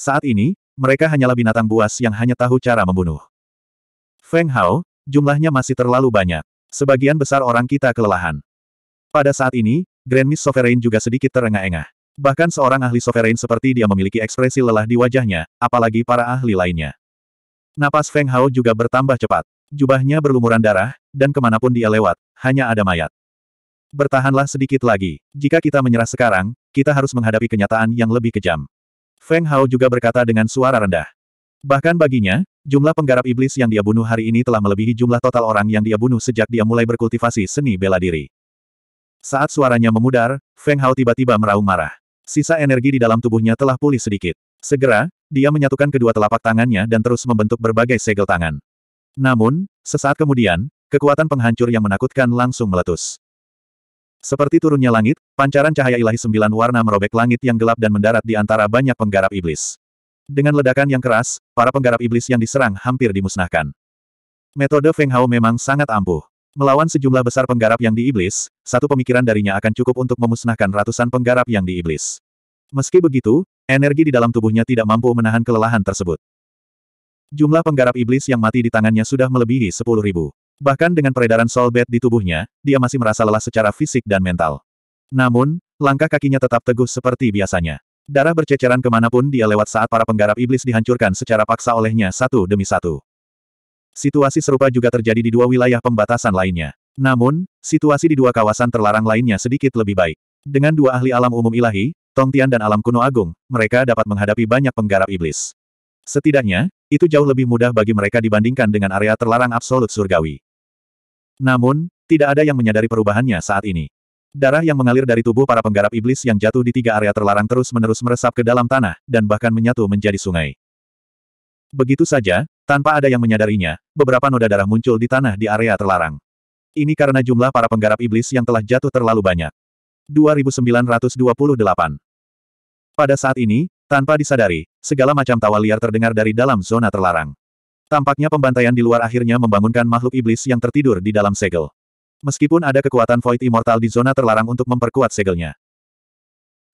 Saat ini, mereka hanyalah binatang buas yang hanya tahu cara membunuh. Feng Hao, jumlahnya masih terlalu banyak. Sebagian besar orang kita kelelahan. Pada saat ini, Grand Miss Sovereign juga sedikit terengah-engah. Bahkan seorang ahli Sovereign seperti dia memiliki ekspresi lelah di wajahnya, apalagi para ahli lainnya. Napas Feng Hao juga bertambah cepat. Jubahnya berlumuran darah, dan kemanapun dia lewat, hanya ada mayat. Bertahanlah sedikit lagi. Jika kita menyerah sekarang, kita harus menghadapi kenyataan yang lebih kejam. Feng Hao juga berkata dengan suara rendah. Bahkan baginya, jumlah penggarap iblis yang dia bunuh hari ini telah melebihi jumlah total orang yang dia bunuh sejak dia mulai berkultivasi seni bela diri. Saat suaranya memudar, Feng Hao tiba-tiba meraung marah. Sisa energi di dalam tubuhnya telah pulih sedikit. Segera, dia menyatukan kedua telapak tangannya dan terus membentuk berbagai segel tangan. Namun, sesaat kemudian, kekuatan penghancur yang menakutkan langsung meletus. Seperti turunnya langit, pancaran cahaya ilahi sembilan warna merobek langit yang gelap dan mendarat di antara banyak penggarap iblis. Dengan ledakan yang keras, para penggarap iblis yang diserang hampir dimusnahkan. Metode Feng Hao memang sangat ampuh. Melawan sejumlah besar penggarap yang di iblis, satu pemikiran darinya akan cukup untuk memusnahkan ratusan penggarap yang di iblis. Meski begitu, energi di dalam tubuhnya tidak mampu menahan kelelahan tersebut. Jumlah penggarap iblis yang mati di tangannya sudah melebihi sepuluh ribu. Bahkan dengan peredaran soul bed di tubuhnya, dia masih merasa lelah secara fisik dan mental. Namun, langkah kakinya tetap teguh seperti biasanya. Darah berceceran kemanapun dia lewat saat para penggarap iblis dihancurkan secara paksa olehnya satu demi satu. Situasi serupa juga terjadi di dua wilayah pembatasan lainnya. Namun, situasi di dua kawasan terlarang lainnya sedikit lebih baik. Dengan dua ahli alam umum ilahi, Tongtian dan alam kuno agung, mereka dapat menghadapi banyak penggarap iblis. Setidaknya, itu jauh lebih mudah bagi mereka dibandingkan dengan area terlarang absolut surgawi. Namun, tidak ada yang menyadari perubahannya saat ini. Darah yang mengalir dari tubuh para penggarap iblis yang jatuh di tiga area terlarang terus-menerus meresap ke dalam tanah, dan bahkan menyatu menjadi sungai. Begitu saja, tanpa ada yang menyadarinya, beberapa noda darah muncul di tanah di area terlarang. Ini karena jumlah para penggarap iblis yang telah jatuh terlalu banyak. 2928 Pada saat ini, tanpa disadari, segala macam tawa liar terdengar dari dalam zona terlarang. Tampaknya pembantaian di luar akhirnya membangunkan makhluk iblis yang tertidur di dalam segel. Meskipun ada kekuatan Void Immortal di zona terlarang untuk memperkuat segelnya.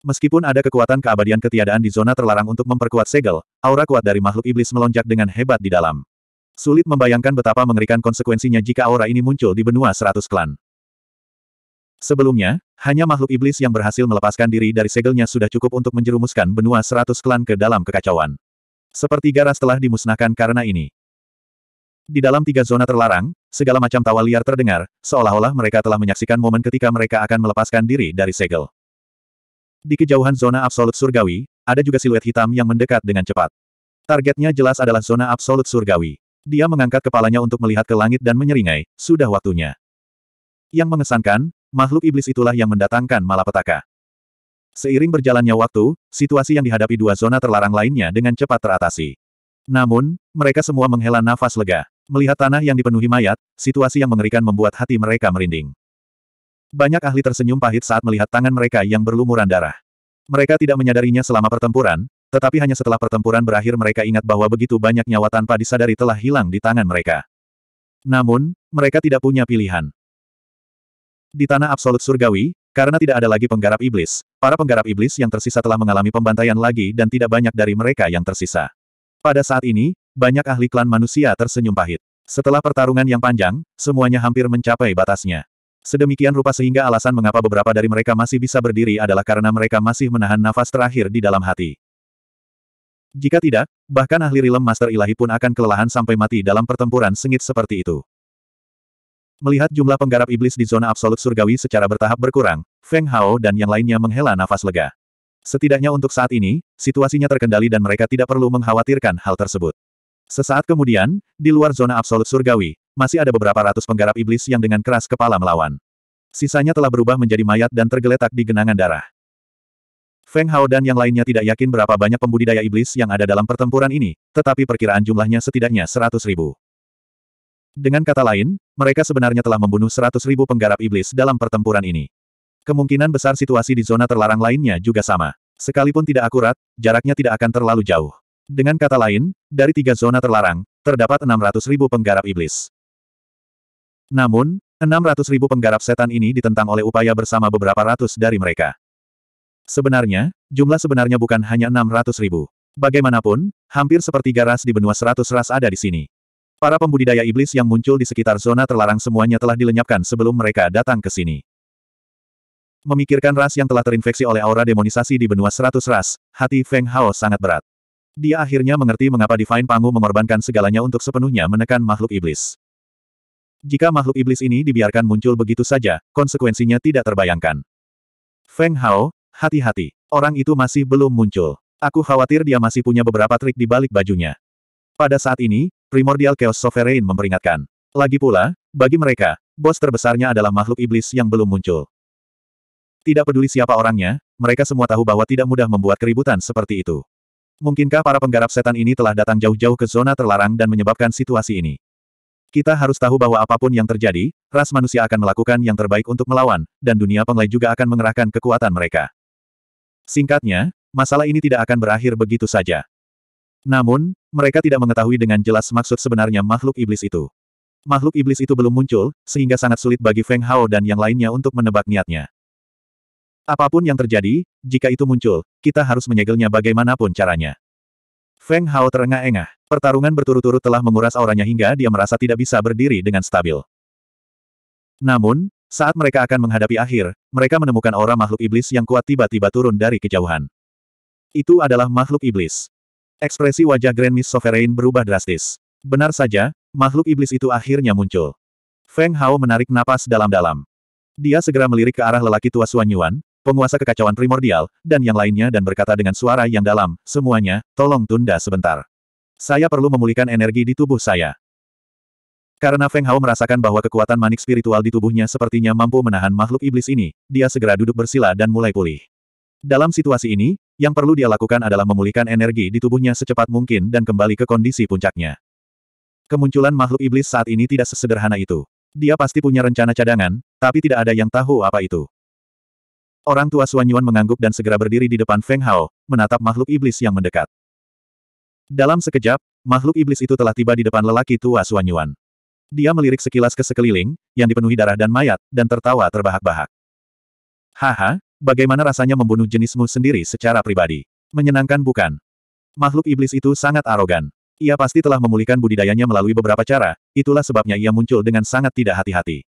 Meskipun ada kekuatan keabadian ketiadaan di zona terlarang untuk memperkuat segel, aura kuat dari makhluk iblis melonjak dengan hebat di dalam. Sulit membayangkan betapa mengerikan konsekuensinya jika aura ini muncul di benua seratus klan. Sebelumnya, hanya makhluk iblis yang berhasil melepaskan diri dari segelnya sudah cukup untuk menjerumuskan benua seratus klan ke dalam kekacauan. Seperti garas telah dimusnahkan karena ini. Di dalam tiga zona terlarang, segala macam tawa liar terdengar, seolah-olah mereka telah menyaksikan momen ketika mereka akan melepaskan diri dari segel. Di kejauhan zona absolut surgawi, ada juga siluet hitam yang mendekat dengan cepat. Targetnya jelas adalah zona absolut surgawi. Dia mengangkat kepalanya untuk melihat ke langit dan menyeringai, sudah waktunya. Yang mengesankan, makhluk iblis itulah yang mendatangkan malapetaka. Seiring berjalannya waktu, situasi yang dihadapi dua zona terlarang lainnya dengan cepat teratasi. Namun, mereka semua menghela nafas lega. Melihat tanah yang dipenuhi mayat, situasi yang mengerikan membuat hati mereka merinding. Banyak ahli tersenyum pahit saat melihat tangan mereka yang berlumuran darah. Mereka tidak menyadarinya selama pertempuran, tetapi hanya setelah pertempuran berakhir mereka ingat bahwa begitu banyak nyawa tanpa disadari telah hilang di tangan mereka. Namun, mereka tidak punya pilihan. Di tanah absolut surgawi, karena tidak ada lagi penggarap iblis, para penggarap iblis yang tersisa telah mengalami pembantaian lagi dan tidak banyak dari mereka yang tersisa. Pada saat ini, banyak ahli klan manusia tersenyum pahit. Setelah pertarungan yang panjang, semuanya hampir mencapai batasnya. Sedemikian rupa sehingga alasan mengapa beberapa dari mereka masih bisa berdiri adalah karena mereka masih menahan nafas terakhir di dalam hati. Jika tidak, bahkan ahli rilem Master Ilahi pun akan kelelahan sampai mati dalam pertempuran sengit seperti itu. Melihat jumlah penggarap iblis di zona absolut surgawi secara bertahap berkurang, Feng Hao dan yang lainnya menghela nafas lega. Setidaknya untuk saat ini, situasinya terkendali dan mereka tidak perlu mengkhawatirkan hal tersebut. Sesaat kemudian, di luar zona absolut surgawi, masih ada beberapa ratus penggarap iblis yang dengan keras kepala melawan. Sisanya telah berubah menjadi mayat dan tergeletak di genangan darah. Feng Hao dan yang lainnya tidak yakin berapa banyak pembudidaya iblis yang ada dalam pertempuran ini, tetapi perkiraan jumlahnya setidaknya seratus ribu. Dengan kata lain, mereka sebenarnya telah membunuh seratus ribu penggarap iblis dalam pertempuran ini. Kemungkinan besar situasi di zona terlarang lainnya juga sama. Sekalipun tidak akurat, jaraknya tidak akan terlalu jauh. Dengan kata lain, dari tiga zona terlarang, terdapat 600 ribu penggarap iblis. Namun, 600 ribu penggarap setan ini ditentang oleh upaya bersama beberapa ratus dari mereka. Sebenarnya, jumlah sebenarnya bukan hanya 600 ribu. Bagaimanapun, hampir sepertiga ras di benua 100 ras ada di sini. Para pembudidaya iblis yang muncul di sekitar zona terlarang semuanya telah dilenyapkan sebelum mereka datang ke sini. Memikirkan ras yang telah terinfeksi oleh aura demonisasi di benua 100 ras, hati Feng Hao sangat berat. Dia akhirnya mengerti mengapa Divine Pangu mengorbankan segalanya untuk sepenuhnya menekan makhluk iblis. Jika makhluk iblis ini dibiarkan muncul begitu saja, konsekuensinya tidak terbayangkan. Feng Hao, hati-hati. Orang itu masih belum muncul. Aku khawatir dia masih punya beberapa trik di balik bajunya. Pada saat ini, Primordial Chaos Sovereign memperingatkan. Lagi pula, bagi mereka, bos terbesarnya adalah makhluk iblis yang belum muncul. Tidak peduli siapa orangnya, mereka semua tahu bahwa tidak mudah membuat keributan seperti itu. Mungkinkah para penggarap setan ini telah datang jauh-jauh ke zona terlarang dan menyebabkan situasi ini? Kita harus tahu bahwa apapun yang terjadi, ras manusia akan melakukan yang terbaik untuk melawan, dan dunia penglai juga akan mengerahkan kekuatan mereka. Singkatnya, masalah ini tidak akan berakhir begitu saja. Namun, mereka tidak mengetahui dengan jelas maksud sebenarnya makhluk iblis itu. Makhluk iblis itu belum muncul, sehingga sangat sulit bagi Feng Hao dan yang lainnya untuk menebak niatnya. Apapun yang terjadi, jika itu muncul, kita harus menyegelnya bagaimanapun caranya. Feng Hao terengah-engah. Pertarungan berturut-turut telah menguras auranya hingga dia merasa tidak bisa berdiri dengan stabil. Namun, saat mereka akan menghadapi akhir, mereka menemukan aura makhluk iblis yang kuat tiba-tiba turun dari kejauhan. Itu adalah makhluk iblis. Ekspresi wajah Grand Miss Sovereign berubah drastis. Benar saja, makhluk iblis itu akhirnya muncul. Feng Hao menarik napas dalam-dalam. Dia segera melirik ke arah lelaki tua Suan Yuan, penguasa kekacauan primordial, dan yang lainnya dan berkata dengan suara yang dalam, semuanya, tolong tunda sebentar. Saya perlu memulihkan energi di tubuh saya. Karena Feng Hao merasakan bahwa kekuatan manik spiritual di tubuhnya sepertinya mampu menahan makhluk iblis ini, dia segera duduk bersila dan mulai pulih. Dalam situasi ini, yang perlu dia lakukan adalah memulihkan energi di tubuhnya secepat mungkin dan kembali ke kondisi puncaknya. Kemunculan makhluk iblis saat ini tidak sesederhana itu. Dia pasti punya rencana cadangan, tapi tidak ada yang tahu apa itu. Orang tua Suanyuan Yuan mengangguk dan segera berdiri di depan Feng Hao, menatap makhluk iblis yang mendekat. Dalam sekejap, makhluk iblis itu telah tiba di depan lelaki tua Suanyuan. Yuan. Dia melirik sekilas ke sekeliling, yang dipenuhi darah dan mayat, dan tertawa terbahak-bahak. Haha, bagaimana rasanya membunuh jenismu sendiri secara pribadi? Menyenangkan bukan? Makhluk iblis itu sangat arogan. Ia pasti telah memulihkan budidayanya melalui beberapa cara, itulah sebabnya ia muncul dengan sangat tidak hati-hati.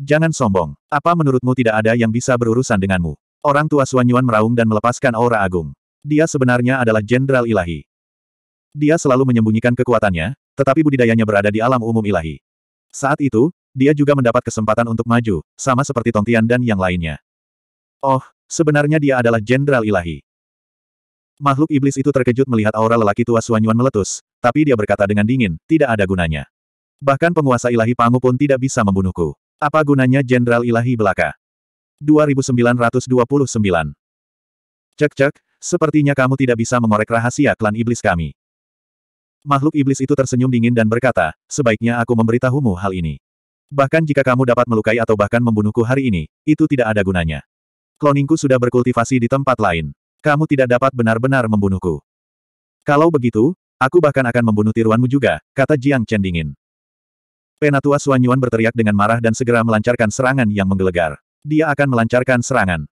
Jangan sombong. Apa menurutmu tidak ada yang bisa berurusan denganmu? Orang tua Suanyuan meraung dan melepaskan aura agung. Dia sebenarnya adalah jenderal ilahi. Dia selalu menyembunyikan kekuatannya, tetapi budidayanya berada di alam umum ilahi. Saat itu, dia juga mendapat kesempatan untuk maju, sama seperti Tongtian dan yang lainnya. Oh, sebenarnya dia adalah jenderal ilahi. Makhluk iblis itu terkejut melihat aura lelaki tua Suanyuan meletus, tapi dia berkata dengan dingin, tidak ada gunanya. Bahkan penguasa ilahi Pangu pun tidak bisa membunuhku. Apa gunanya Jenderal Ilahi Belaka? 2929 Cek-cek, sepertinya kamu tidak bisa mengorek rahasia klan iblis kami. Makhluk iblis itu tersenyum dingin dan berkata, sebaiknya aku memberitahumu hal ini. Bahkan jika kamu dapat melukai atau bahkan membunuhku hari ini, itu tidak ada gunanya. Kloningku sudah berkultivasi di tempat lain. Kamu tidak dapat benar-benar membunuhku. Kalau begitu, aku bahkan akan membunuh tiruanmu juga, kata Jiang Chen dingin. Penatua Suanyuan berteriak dengan marah dan segera melancarkan serangan yang menggelegar. Dia akan melancarkan serangan.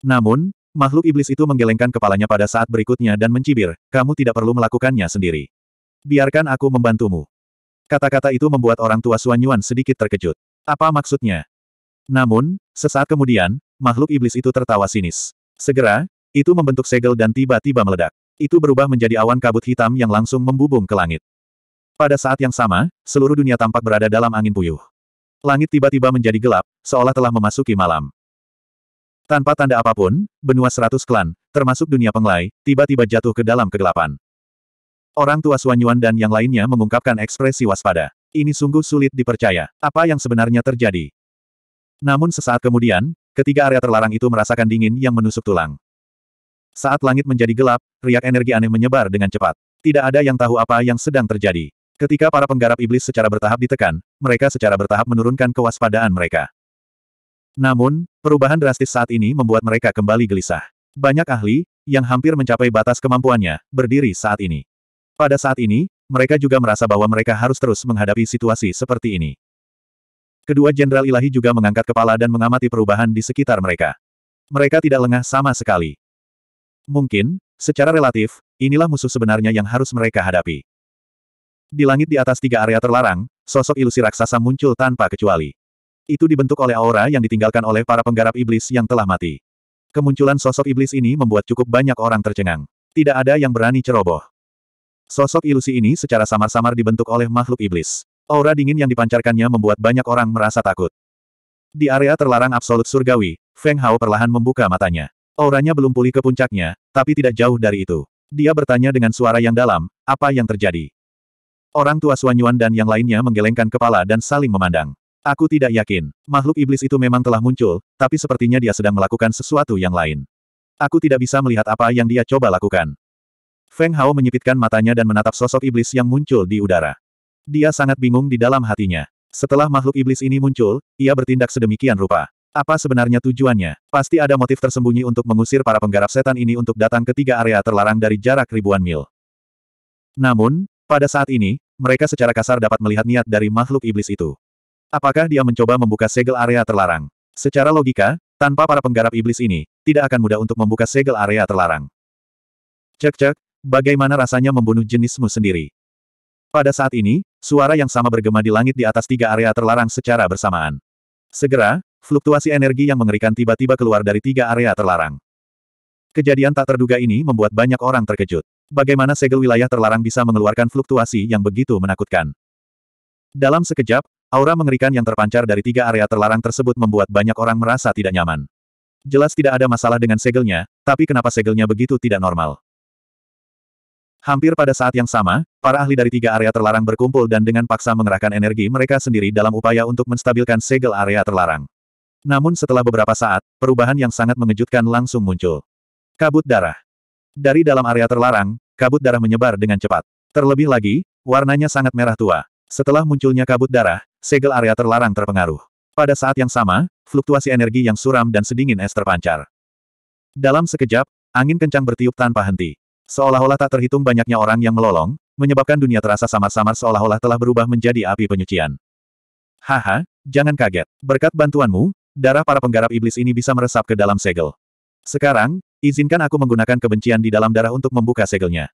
Namun, makhluk iblis itu menggelengkan kepalanya pada saat berikutnya dan mencibir, kamu tidak perlu melakukannya sendiri. Biarkan aku membantumu. Kata-kata itu membuat orang tua Suanyuan sedikit terkejut. Apa maksudnya? Namun, sesaat kemudian, makhluk iblis itu tertawa sinis. Segera, itu membentuk segel dan tiba-tiba meledak. Itu berubah menjadi awan kabut hitam yang langsung membubung ke langit. Pada saat yang sama, seluruh dunia tampak berada dalam angin puyuh. Langit tiba-tiba menjadi gelap, seolah telah memasuki malam. Tanpa tanda apapun, benua seratus klan, termasuk dunia penglai, tiba-tiba jatuh ke dalam kegelapan. Orang tua Suanyuan dan yang lainnya mengungkapkan ekspresi waspada. Ini sungguh sulit dipercaya. Apa yang sebenarnya terjadi? Namun sesaat kemudian, ketiga area terlarang itu merasakan dingin yang menusuk tulang. Saat langit menjadi gelap, riak energi aneh menyebar dengan cepat. Tidak ada yang tahu apa yang sedang terjadi. Ketika para penggarap iblis secara bertahap ditekan, mereka secara bertahap menurunkan kewaspadaan mereka. Namun, perubahan drastis saat ini membuat mereka kembali gelisah. Banyak ahli, yang hampir mencapai batas kemampuannya, berdiri saat ini. Pada saat ini, mereka juga merasa bahwa mereka harus terus menghadapi situasi seperti ini. Kedua Jenderal Ilahi juga mengangkat kepala dan mengamati perubahan di sekitar mereka. Mereka tidak lengah sama sekali. Mungkin, secara relatif, inilah musuh sebenarnya yang harus mereka hadapi. Di langit di atas tiga area terlarang, sosok ilusi raksasa muncul tanpa kecuali. Itu dibentuk oleh aura yang ditinggalkan oleh para penggarap iblis yang telah mati. Kemunculan sosok iblis ini membuat cukup banyak orang tercengang. Tidak ada yang berani ceroboh. Sosok ilusi ini secara samar-samar dibentuk oleh makhluk iblis. Aura dingin yang dipancarkannya membuat banyak orang merasa takut. Di area terlarang absolut surgawi, Feng Hao perlahan membuka matanya. Auranya belum pulih ke puncaknya, tapi tidak jauh dari itu. Dia bertanya dengan suara yang dalam, apa yang terjadi? Orang tua Suanyuan dan yang lainnya menggelengkan kepala dan saling memandang. Aku tidak yakin. Makhluk iblis itu memang telah muncul, tapi sepertinya dia sedang melakukan sesuatu yang lain. Aku tidak bisa melihat apa yang dia coba lakukan. Feng Hao menyipitkan matanya dan menatap sosok iblis yang muncul di udara. Dia sangat bingung di dalam hatinya. Setelah makhluk iblis ini muncul, ia bertindak sedemikian rupa. Apa sebenarnya tujuannya? Pasti ada motif tersembunyi untuk mengusir para penggarap setan ini untuk datang ke tiga area terlarang dari jarak ribuan mil. Namun, pada saat ini, mereka secara kasar dapat melihat niat dari makhluk iblis itu. Apakah dia mencoba membuka segel area terlarang? Secara logika, tanpa para penggarap iblis ini, tidak akan mudah untuk membuka segel area terlarang. Cek-cek, bagaimana rasanya membunuh jenismu sendiri? Pada saat ini, suara yang sama bergema di langit di atas tiga area terlarang secara bersamaan. Segera, fluktuasi energi yang mengerikan tiba-tiba keluar dari tiga area terlarang. Kejadian tak terduga ini membuat banyak orang terkejut. Bagaimana segel wilayah terlarang bisa mengeluarkan fluktuasi yang begitu menakutkan? Dalam sekejap, aura mengerikan yang terpancar dari tiga area terlarang tersebut membuat banyak orang merasa tidak nyaman. Jelas tidak ada masalah dengan segelnya, tapi kenapa segelnya begitu tidak normal? Hampir pada saat yang sama, para ahli dari tiga area terlarang berkumpul dan dengan paksa mengerahkan energi mereka sendiri dalam upaya untuk menstabilkan segel area terlarang. Namun setelah beberapa saat, perubahan yang sangat mengejutkan langsung muncul. Kabut darah. Dari dalam area terlarang, kabut darah menyebar dengan cepat. Terlebih lagi, warnanya sangat merah tua. Setelah munculnya kabut darah, segel area terlarang terpengaruh. Pada saat yang sama, fluktuasi energi yang suram dan sedingin es terpancar. Dalam sekejap, angin kencang bertiup tanpa henti. Seolah-olah tak terhitung banyaknya orang yang melolong, menyebabkan dunia terasa samar-samar seolah-olah telah berubah menjadi api penyucian. Haha, jangan kaget. Berkat bantuanmu, darah para penggarap iblis ini bisa meresap ke dalam segel. Sekarang, izinkan aku menggunakan kebencian di dalam darah untuk membuka segelnya.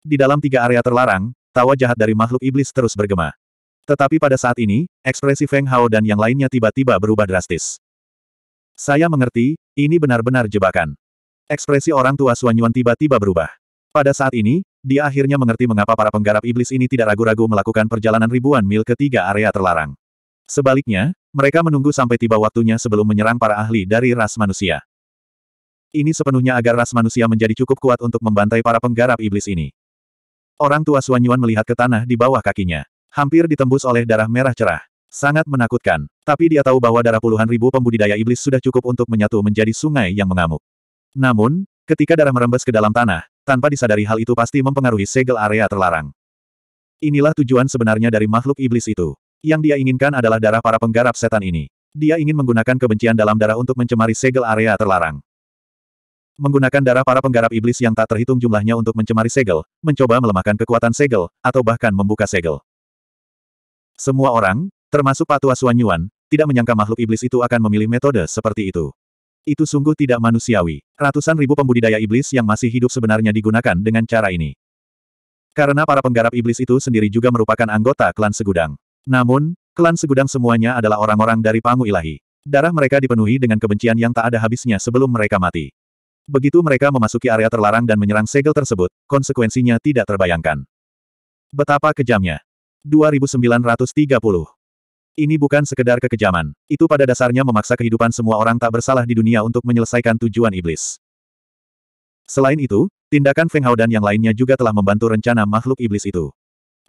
Di dalam tiga area terlarang, tawa jahat dari makhluk iblis terus bergema. Tetapi pada saat ini, ekspresi Feng Hao dan yang lainnya tiba-tiba berubah drastis. Saya mengerti, ini benar-benar jebakan. Ekspresi orang tua Suanyuan tiba-tiba berubah. Pada saat ini, dia akhirnya mengerti mengapa para penggarap iblis ini tidak ragu-ragu melakukan perjalanan ribuan mil ke tiga area terlarang. Sebaliknya, mereka menunggu sampai tiba waktunya sebelum menyerang para ahli dari ras manusia. Ini sepenuhnya agar ras manusia menjadi cukup kuat untuk membantai para penggarap iblis ini. Orang tua Suanyuan Yuan melihat ke tanah di bawah kakinya. Hampir ditembus oleh darah merah cerah. Sangat menakutkan. Tapi dia tahu bahwa darah puluhan ribu pembudidaya iblis sudah cukup untuk menyatu menjadi sungai yang mengamuk. Namun, ketika darah merembes ke dalam tanah, tanpa disadari hal itu pasti mempengaruhi segel area terlarang. Inilah tujuan sebenarnya dari makhluk iblis itu. Yang dia inginkan adalah darah para penggarap setan ini. Dia ingin menggunakan kebencian dalam darah untuk mencemari segel area terlarang. Menggunakan darah para penggarap iblis yang tak terhitung jumlahnya untuk mencemari segel, mencoba melemahkan kekuatan segel, atau bahkan membuka segel. Semua orang, termasuk Patua Suan Yuan, tidak menyangka makhluk iblis itu akan memilih metode seperti itu. Itu sungguh tidak manusiawi. Ratusan ribu pembudidaya iblis yang masih hidup sebenarnya digunakan dengan cara ini. Karena para penggarap iblis itu sendiri juga merupakan anggota klan segudang. Namun, klan segudang semuanya adalah orang-orang dari Pangu Ilahi. Darah mereka dipenuhi dengan kebencian yang tak ada habisnya sebelum mereka mati. Begitu mereka memasuki area terlarang dan menyerang segel tersebut, konsekuensinya tidak terbayangkan. Betapa kejamnya. 2930. Ini bukan sekedar kekejaman. Itu pada dasarnya memaksa kehidupan semua orang tak bersalah di dunia untuk menyelesaikan tujuan iblis. Selain itu, tindakan Feng Hao dan yang lainnya juga telah membantu rencana makhluk iblis itu.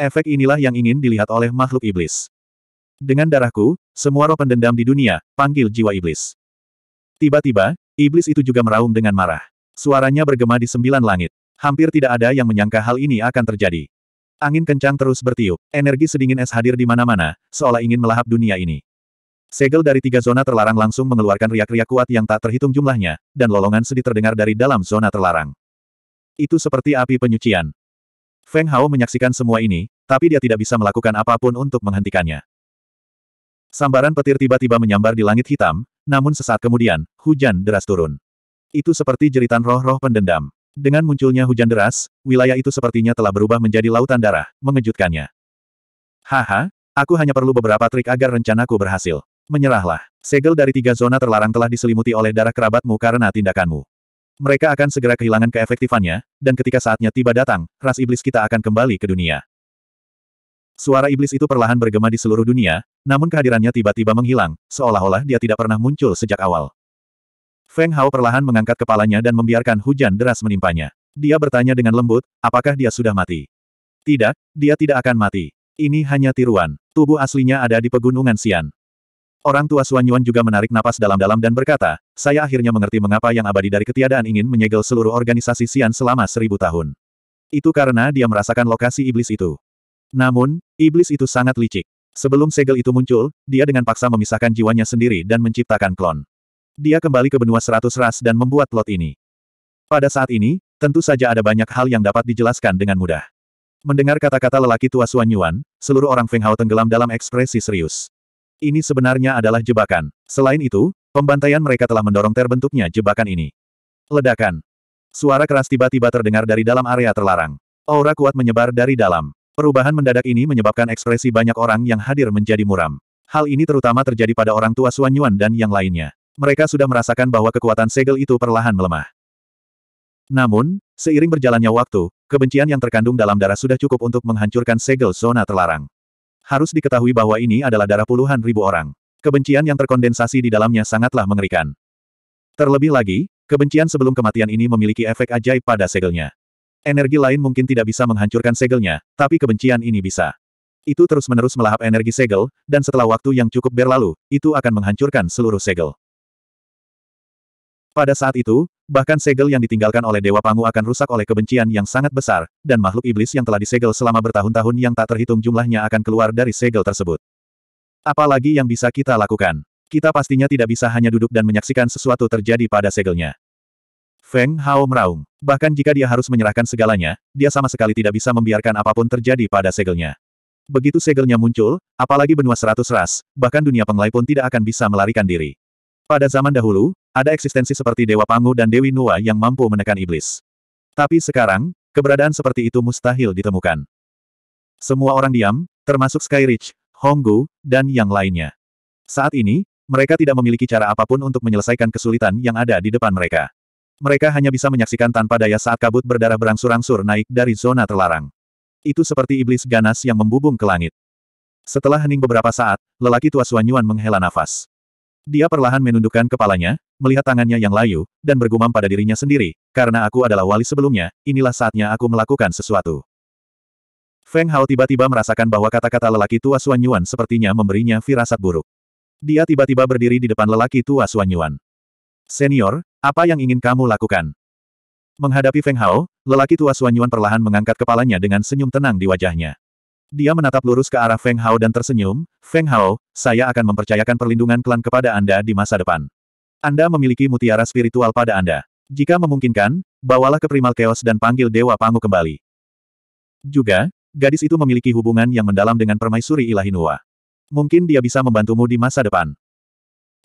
Efek inilah yang ingin dilihat oleh makhluk iblis. Dengan darahku, semua roh pendendam di dunia, panggil jiwa iblis. Tiba-tiba, Iblis itu juga meraung dengan marah. Suaranya bergema di sembilan langit. Hampir tidak ada yang menyangka hal ini akan terjadi. Angin kencang terus bertiup, energi sedingin es hadir di mana-mana, seolah ingin melahap dunia ini. Segel dari tiga zona terlarang langsung mengeluarkan riak-riak kuat yang tak terhitung jumlahnya, dan lolongan sedih terdengar dari dalam zona terlarang. Itu seperti api penyucian. Feng Hao menyaksikan semua ini, tapi dia tidak bisa melakukan apapun untuk menghentikannya. Sambaran petir tiba-tiba menyambar di langit hitam, namun sesaat kemudian, hujan deras turun. Itu seperti jeritan roh-roh pendendam. Dengan munculnya hujan deras, wilayah itu sepertinya telah berubah menjadi lautan darah, mengejutkannya. Haha, aku hanya perlu beberapa trik agar rencanaku berhasil. Menyerahlah. Segel dari tiga zona terlarang telah diselimuti oleh darah kerabatmu karena tindakanmu. Mereka akan segera kehilangan keefektifannya, dan ketika saatnya tiba datang, ras iblis kita akan kembali ke dunia. Suara iblis itu perlahan bergema di seluruh dunia, namun kehadirannya tiba-tiba menghilang, seolah-olah dia tidak pernah muncul sejak awal. Feng Hao perlahan mengangkat kepalanya dan membiarkan hujan deras menimpanya. Dia bertanya dengan lembut, apakah dia sudah mati? Tidak, dia tidak akan mati. Ini hanya tiruan. Tubuh aslinya ada di pegunungan Xian. Orang tua Suan Yuan juga menarik napas dalam-dalam dan berkata, saya akhirnya mengerti mengapa yang abadi dari ketiadaan ingin menyegel seluruh organisasi Xian selama seribu tahun. Itu karena dia merasakan lokasi iblis itu. Namun, iblis itu sangat licik. Sebelum segel itu muncul, dia dengan paksa memisahkan jiwanya sendiri dan menciptakan klon. Dia kembali ke benua seratus ras dan membuat plot ini. Pada saat ini, tentu saja ada banyak hal yang dapat dijelaskan dengan mudah. Mendengar kata-kata lelaki tua Suan Yuan, seluruh orang Feng Hao tenggelam dalam ekspresi serius. Ini sebenarnya adalah jebakan. Selain itu, pembantaian mereka telah mendorong terbentuknya jebakan ini. Ledakan. Suara keras tiba-tiba terdengar dari dalam area terlarang. Aura kuat menyebar dari dalam. Perubahan mendadak ini menyebabkan ekspresi banyak orang yang hadir menjadi muram. Hal ini terutama terjadi pada orang tua Suan Yuan dan yang lainnya. Mereka sudah merasakan bahwa kekuatan segel itu perlahan melemah. Namun, seiring berjalannya waktu, kebencian yang terkandung dalam darah sudah cukup untuk menghancurkan segel zona terlarang. Harus diketahui bahwa ini adalah darah puluhan ribu orang. Kebencian yang terkondensasi di dalamnya sangatlah mengerikan. Terlebih lagi, kebencian sebelum kematian ini memiliki efek ajaib pada segelnya. Energi lain mungkin tidak bisa menghancurkan segelnya, tapi kebencian ini bisa. Itu terus-menerus melahap energi segel, dan setelah waktu yang cukup berlalu, itu akan menghancurkan seluruh segel. Pada saat itu, bahkan segel yang ditinggalkan oleh Dewa Pangu akan rusak oleh kebencian yang sangat besar, dan makhluk iblis yang telah disegel selama bertahun-tahun yang tak terhitung jumlahnya akan keluar dari segel tersebut. Apalagi yang bisa kita lakukan? Kita pastinya tidak bisa hanya duduk dan menyaksikan sesuatu terjadi pada segelnya. Feng Hao meraung. Bahkan jika dia harus menyerahkan segalanya, dia sama sekali tidak bisa membiarkan apapun terjadi pada segelnya. Begitu segelnya muncul, apalagi benua seratus ras, bahkan dunia penglai pun tidak akan bisa melarikan diri. Pada zaman dahulu, ada eksistensi seperti Dewa Pangu dan Dewi Nua yang mampu menekan iblis. Tapi sekarang, keberadaan seperti itu mustahil ditemukan. Semua orang diam, termasuk Skyridge, Honggu, dan yang lainnya. Saat ini, mereka tidak memiliki cara apapun untuk menyelesaikan kesulitan yang ada di depan mereka. Mereka hanya bisa menyaksikan tanpa daya saat kabut berdarah berangsur-angsur naik dari zona terlarang. Itu seperti iblis ganas yang membubung ke langit. Setelah hening beberapa saat, lelaki tua Suanyuan menghela nafas. Dia perlahan menundukkan kepalanya, melihat tangannya yang layu, dan bergumam pada dirinya sendiri, karena aku adalah wali sebelumnya, inilah saatnya aku melakukan sesuatu. Feng Hao tiba-tiba merasakan bahwa kata-kata lelaki tua Suanyuan sepertinya memberinya firasat buruk. Dia tiba-tiba berdiri di depan lelaki tua Suanyuan. Senior, apa yang ingin kamu lakukan? Menghadapi Feng Hao, lelaki tua Suanyuan perlahan mengangkat kepalanya dengan senyum tenang di wajahnya. Dia menatap lurus ke arah Feng Hao dan tersenyum, Feng Hao, saya akan mempercayakan perlindungan klan kepada Anda di masa depan. Anda memiliki mutiara spiritual pada Anda. Jika memungkinkan, bawalah ke Primal Chaos dan panggil Dewa Pangu kembali. Juga, gadis itu memiliki hubungan yang mendalam dengan permaisuri ilahi Ilahinua. Mungkin dia bisa membantumu di masa depan.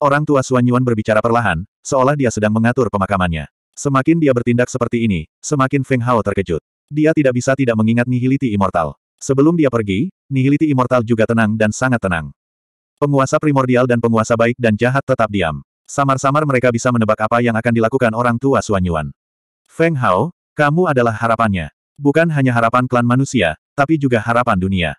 Orang tua Suanyuan Yuan berbicara perlahan, seolah dia sedang mengatur pemakamannya. Semakin dia bertindak seperti ini, semakin Feng Hao terkejut. Dia tidak bisa tidak mengingat Nihiliti Immortal. Sebelum dia pergi, Nihiliti Immortal juga tenang dan sangat tenang. Penguasa primordial dan penguasa baik dan jahat tetap diam. Samar-samar mereka bisa menebak apa yang akan dilakukan orang tua Suanyuan. Yuan. Feng Hao, kamu adalah harapannya. Bukan hanya harapan klan manusia, tapi juga harapan dunia.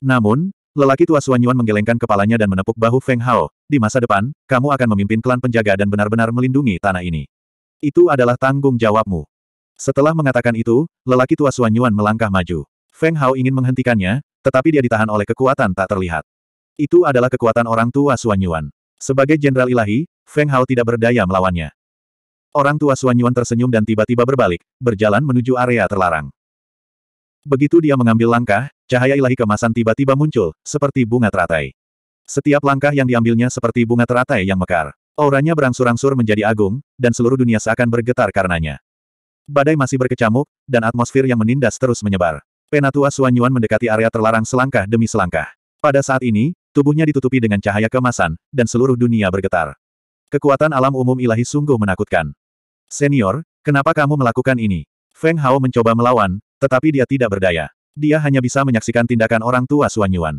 Namun, Lelaki tua Suanyuan Yuan menggelengkan kepalanya dan menepuk bahu Feng Hao, di masa depan, kamu akan memimpin klan penjaga dan benar-benar melindungi tanah ini. Itu adalah tanggung jawabmu. Setelah mengatakan itu, lelaki tua Suanyuan Yuan melangkah maju. Feng Hao ingin menghentikannya, tetapi dia ditahan oleh kekuatan tak terlihat. Itu adalah kekuatan orang tua Suanyuan. Yuan. Sebagai jenderal ilahi, Feng Hao tidak berdaya melawannya. Orang tua Suanyuan Yuan tersenyum dan tiba-tiba berbalik, berjalan menuju area terlarang. Begitu dia mengambil langkah, cahaya ilahi kemasan tiba-tiba muncul, seperti bunga teratai. Setiap langkah yang diambilnya seperti bunga teratai yang mekar. Auranya berangsur-angsur menjadi agung, dan seluruh dunia seakan bergetar karenanya. Badai masih berkecamuk, dan atmosfer yang menindas terus menyebar. Penatua Suan Yuan mendekati area terlarang selangkah demi selangkah. Pada saat ini, tubuhnya ditutupi dengan cahaya kemasan, dan seluruh dunia bergetar. Kekuatan alam umum ilahi sungguh menakutkan. Senior, kenapa kamu melakukan ini? Feng Hao mencoba melawan, tetapi dia tidak berdaya. Dia hanya bisa menyaksikan tindakan orang tua Suanyuan.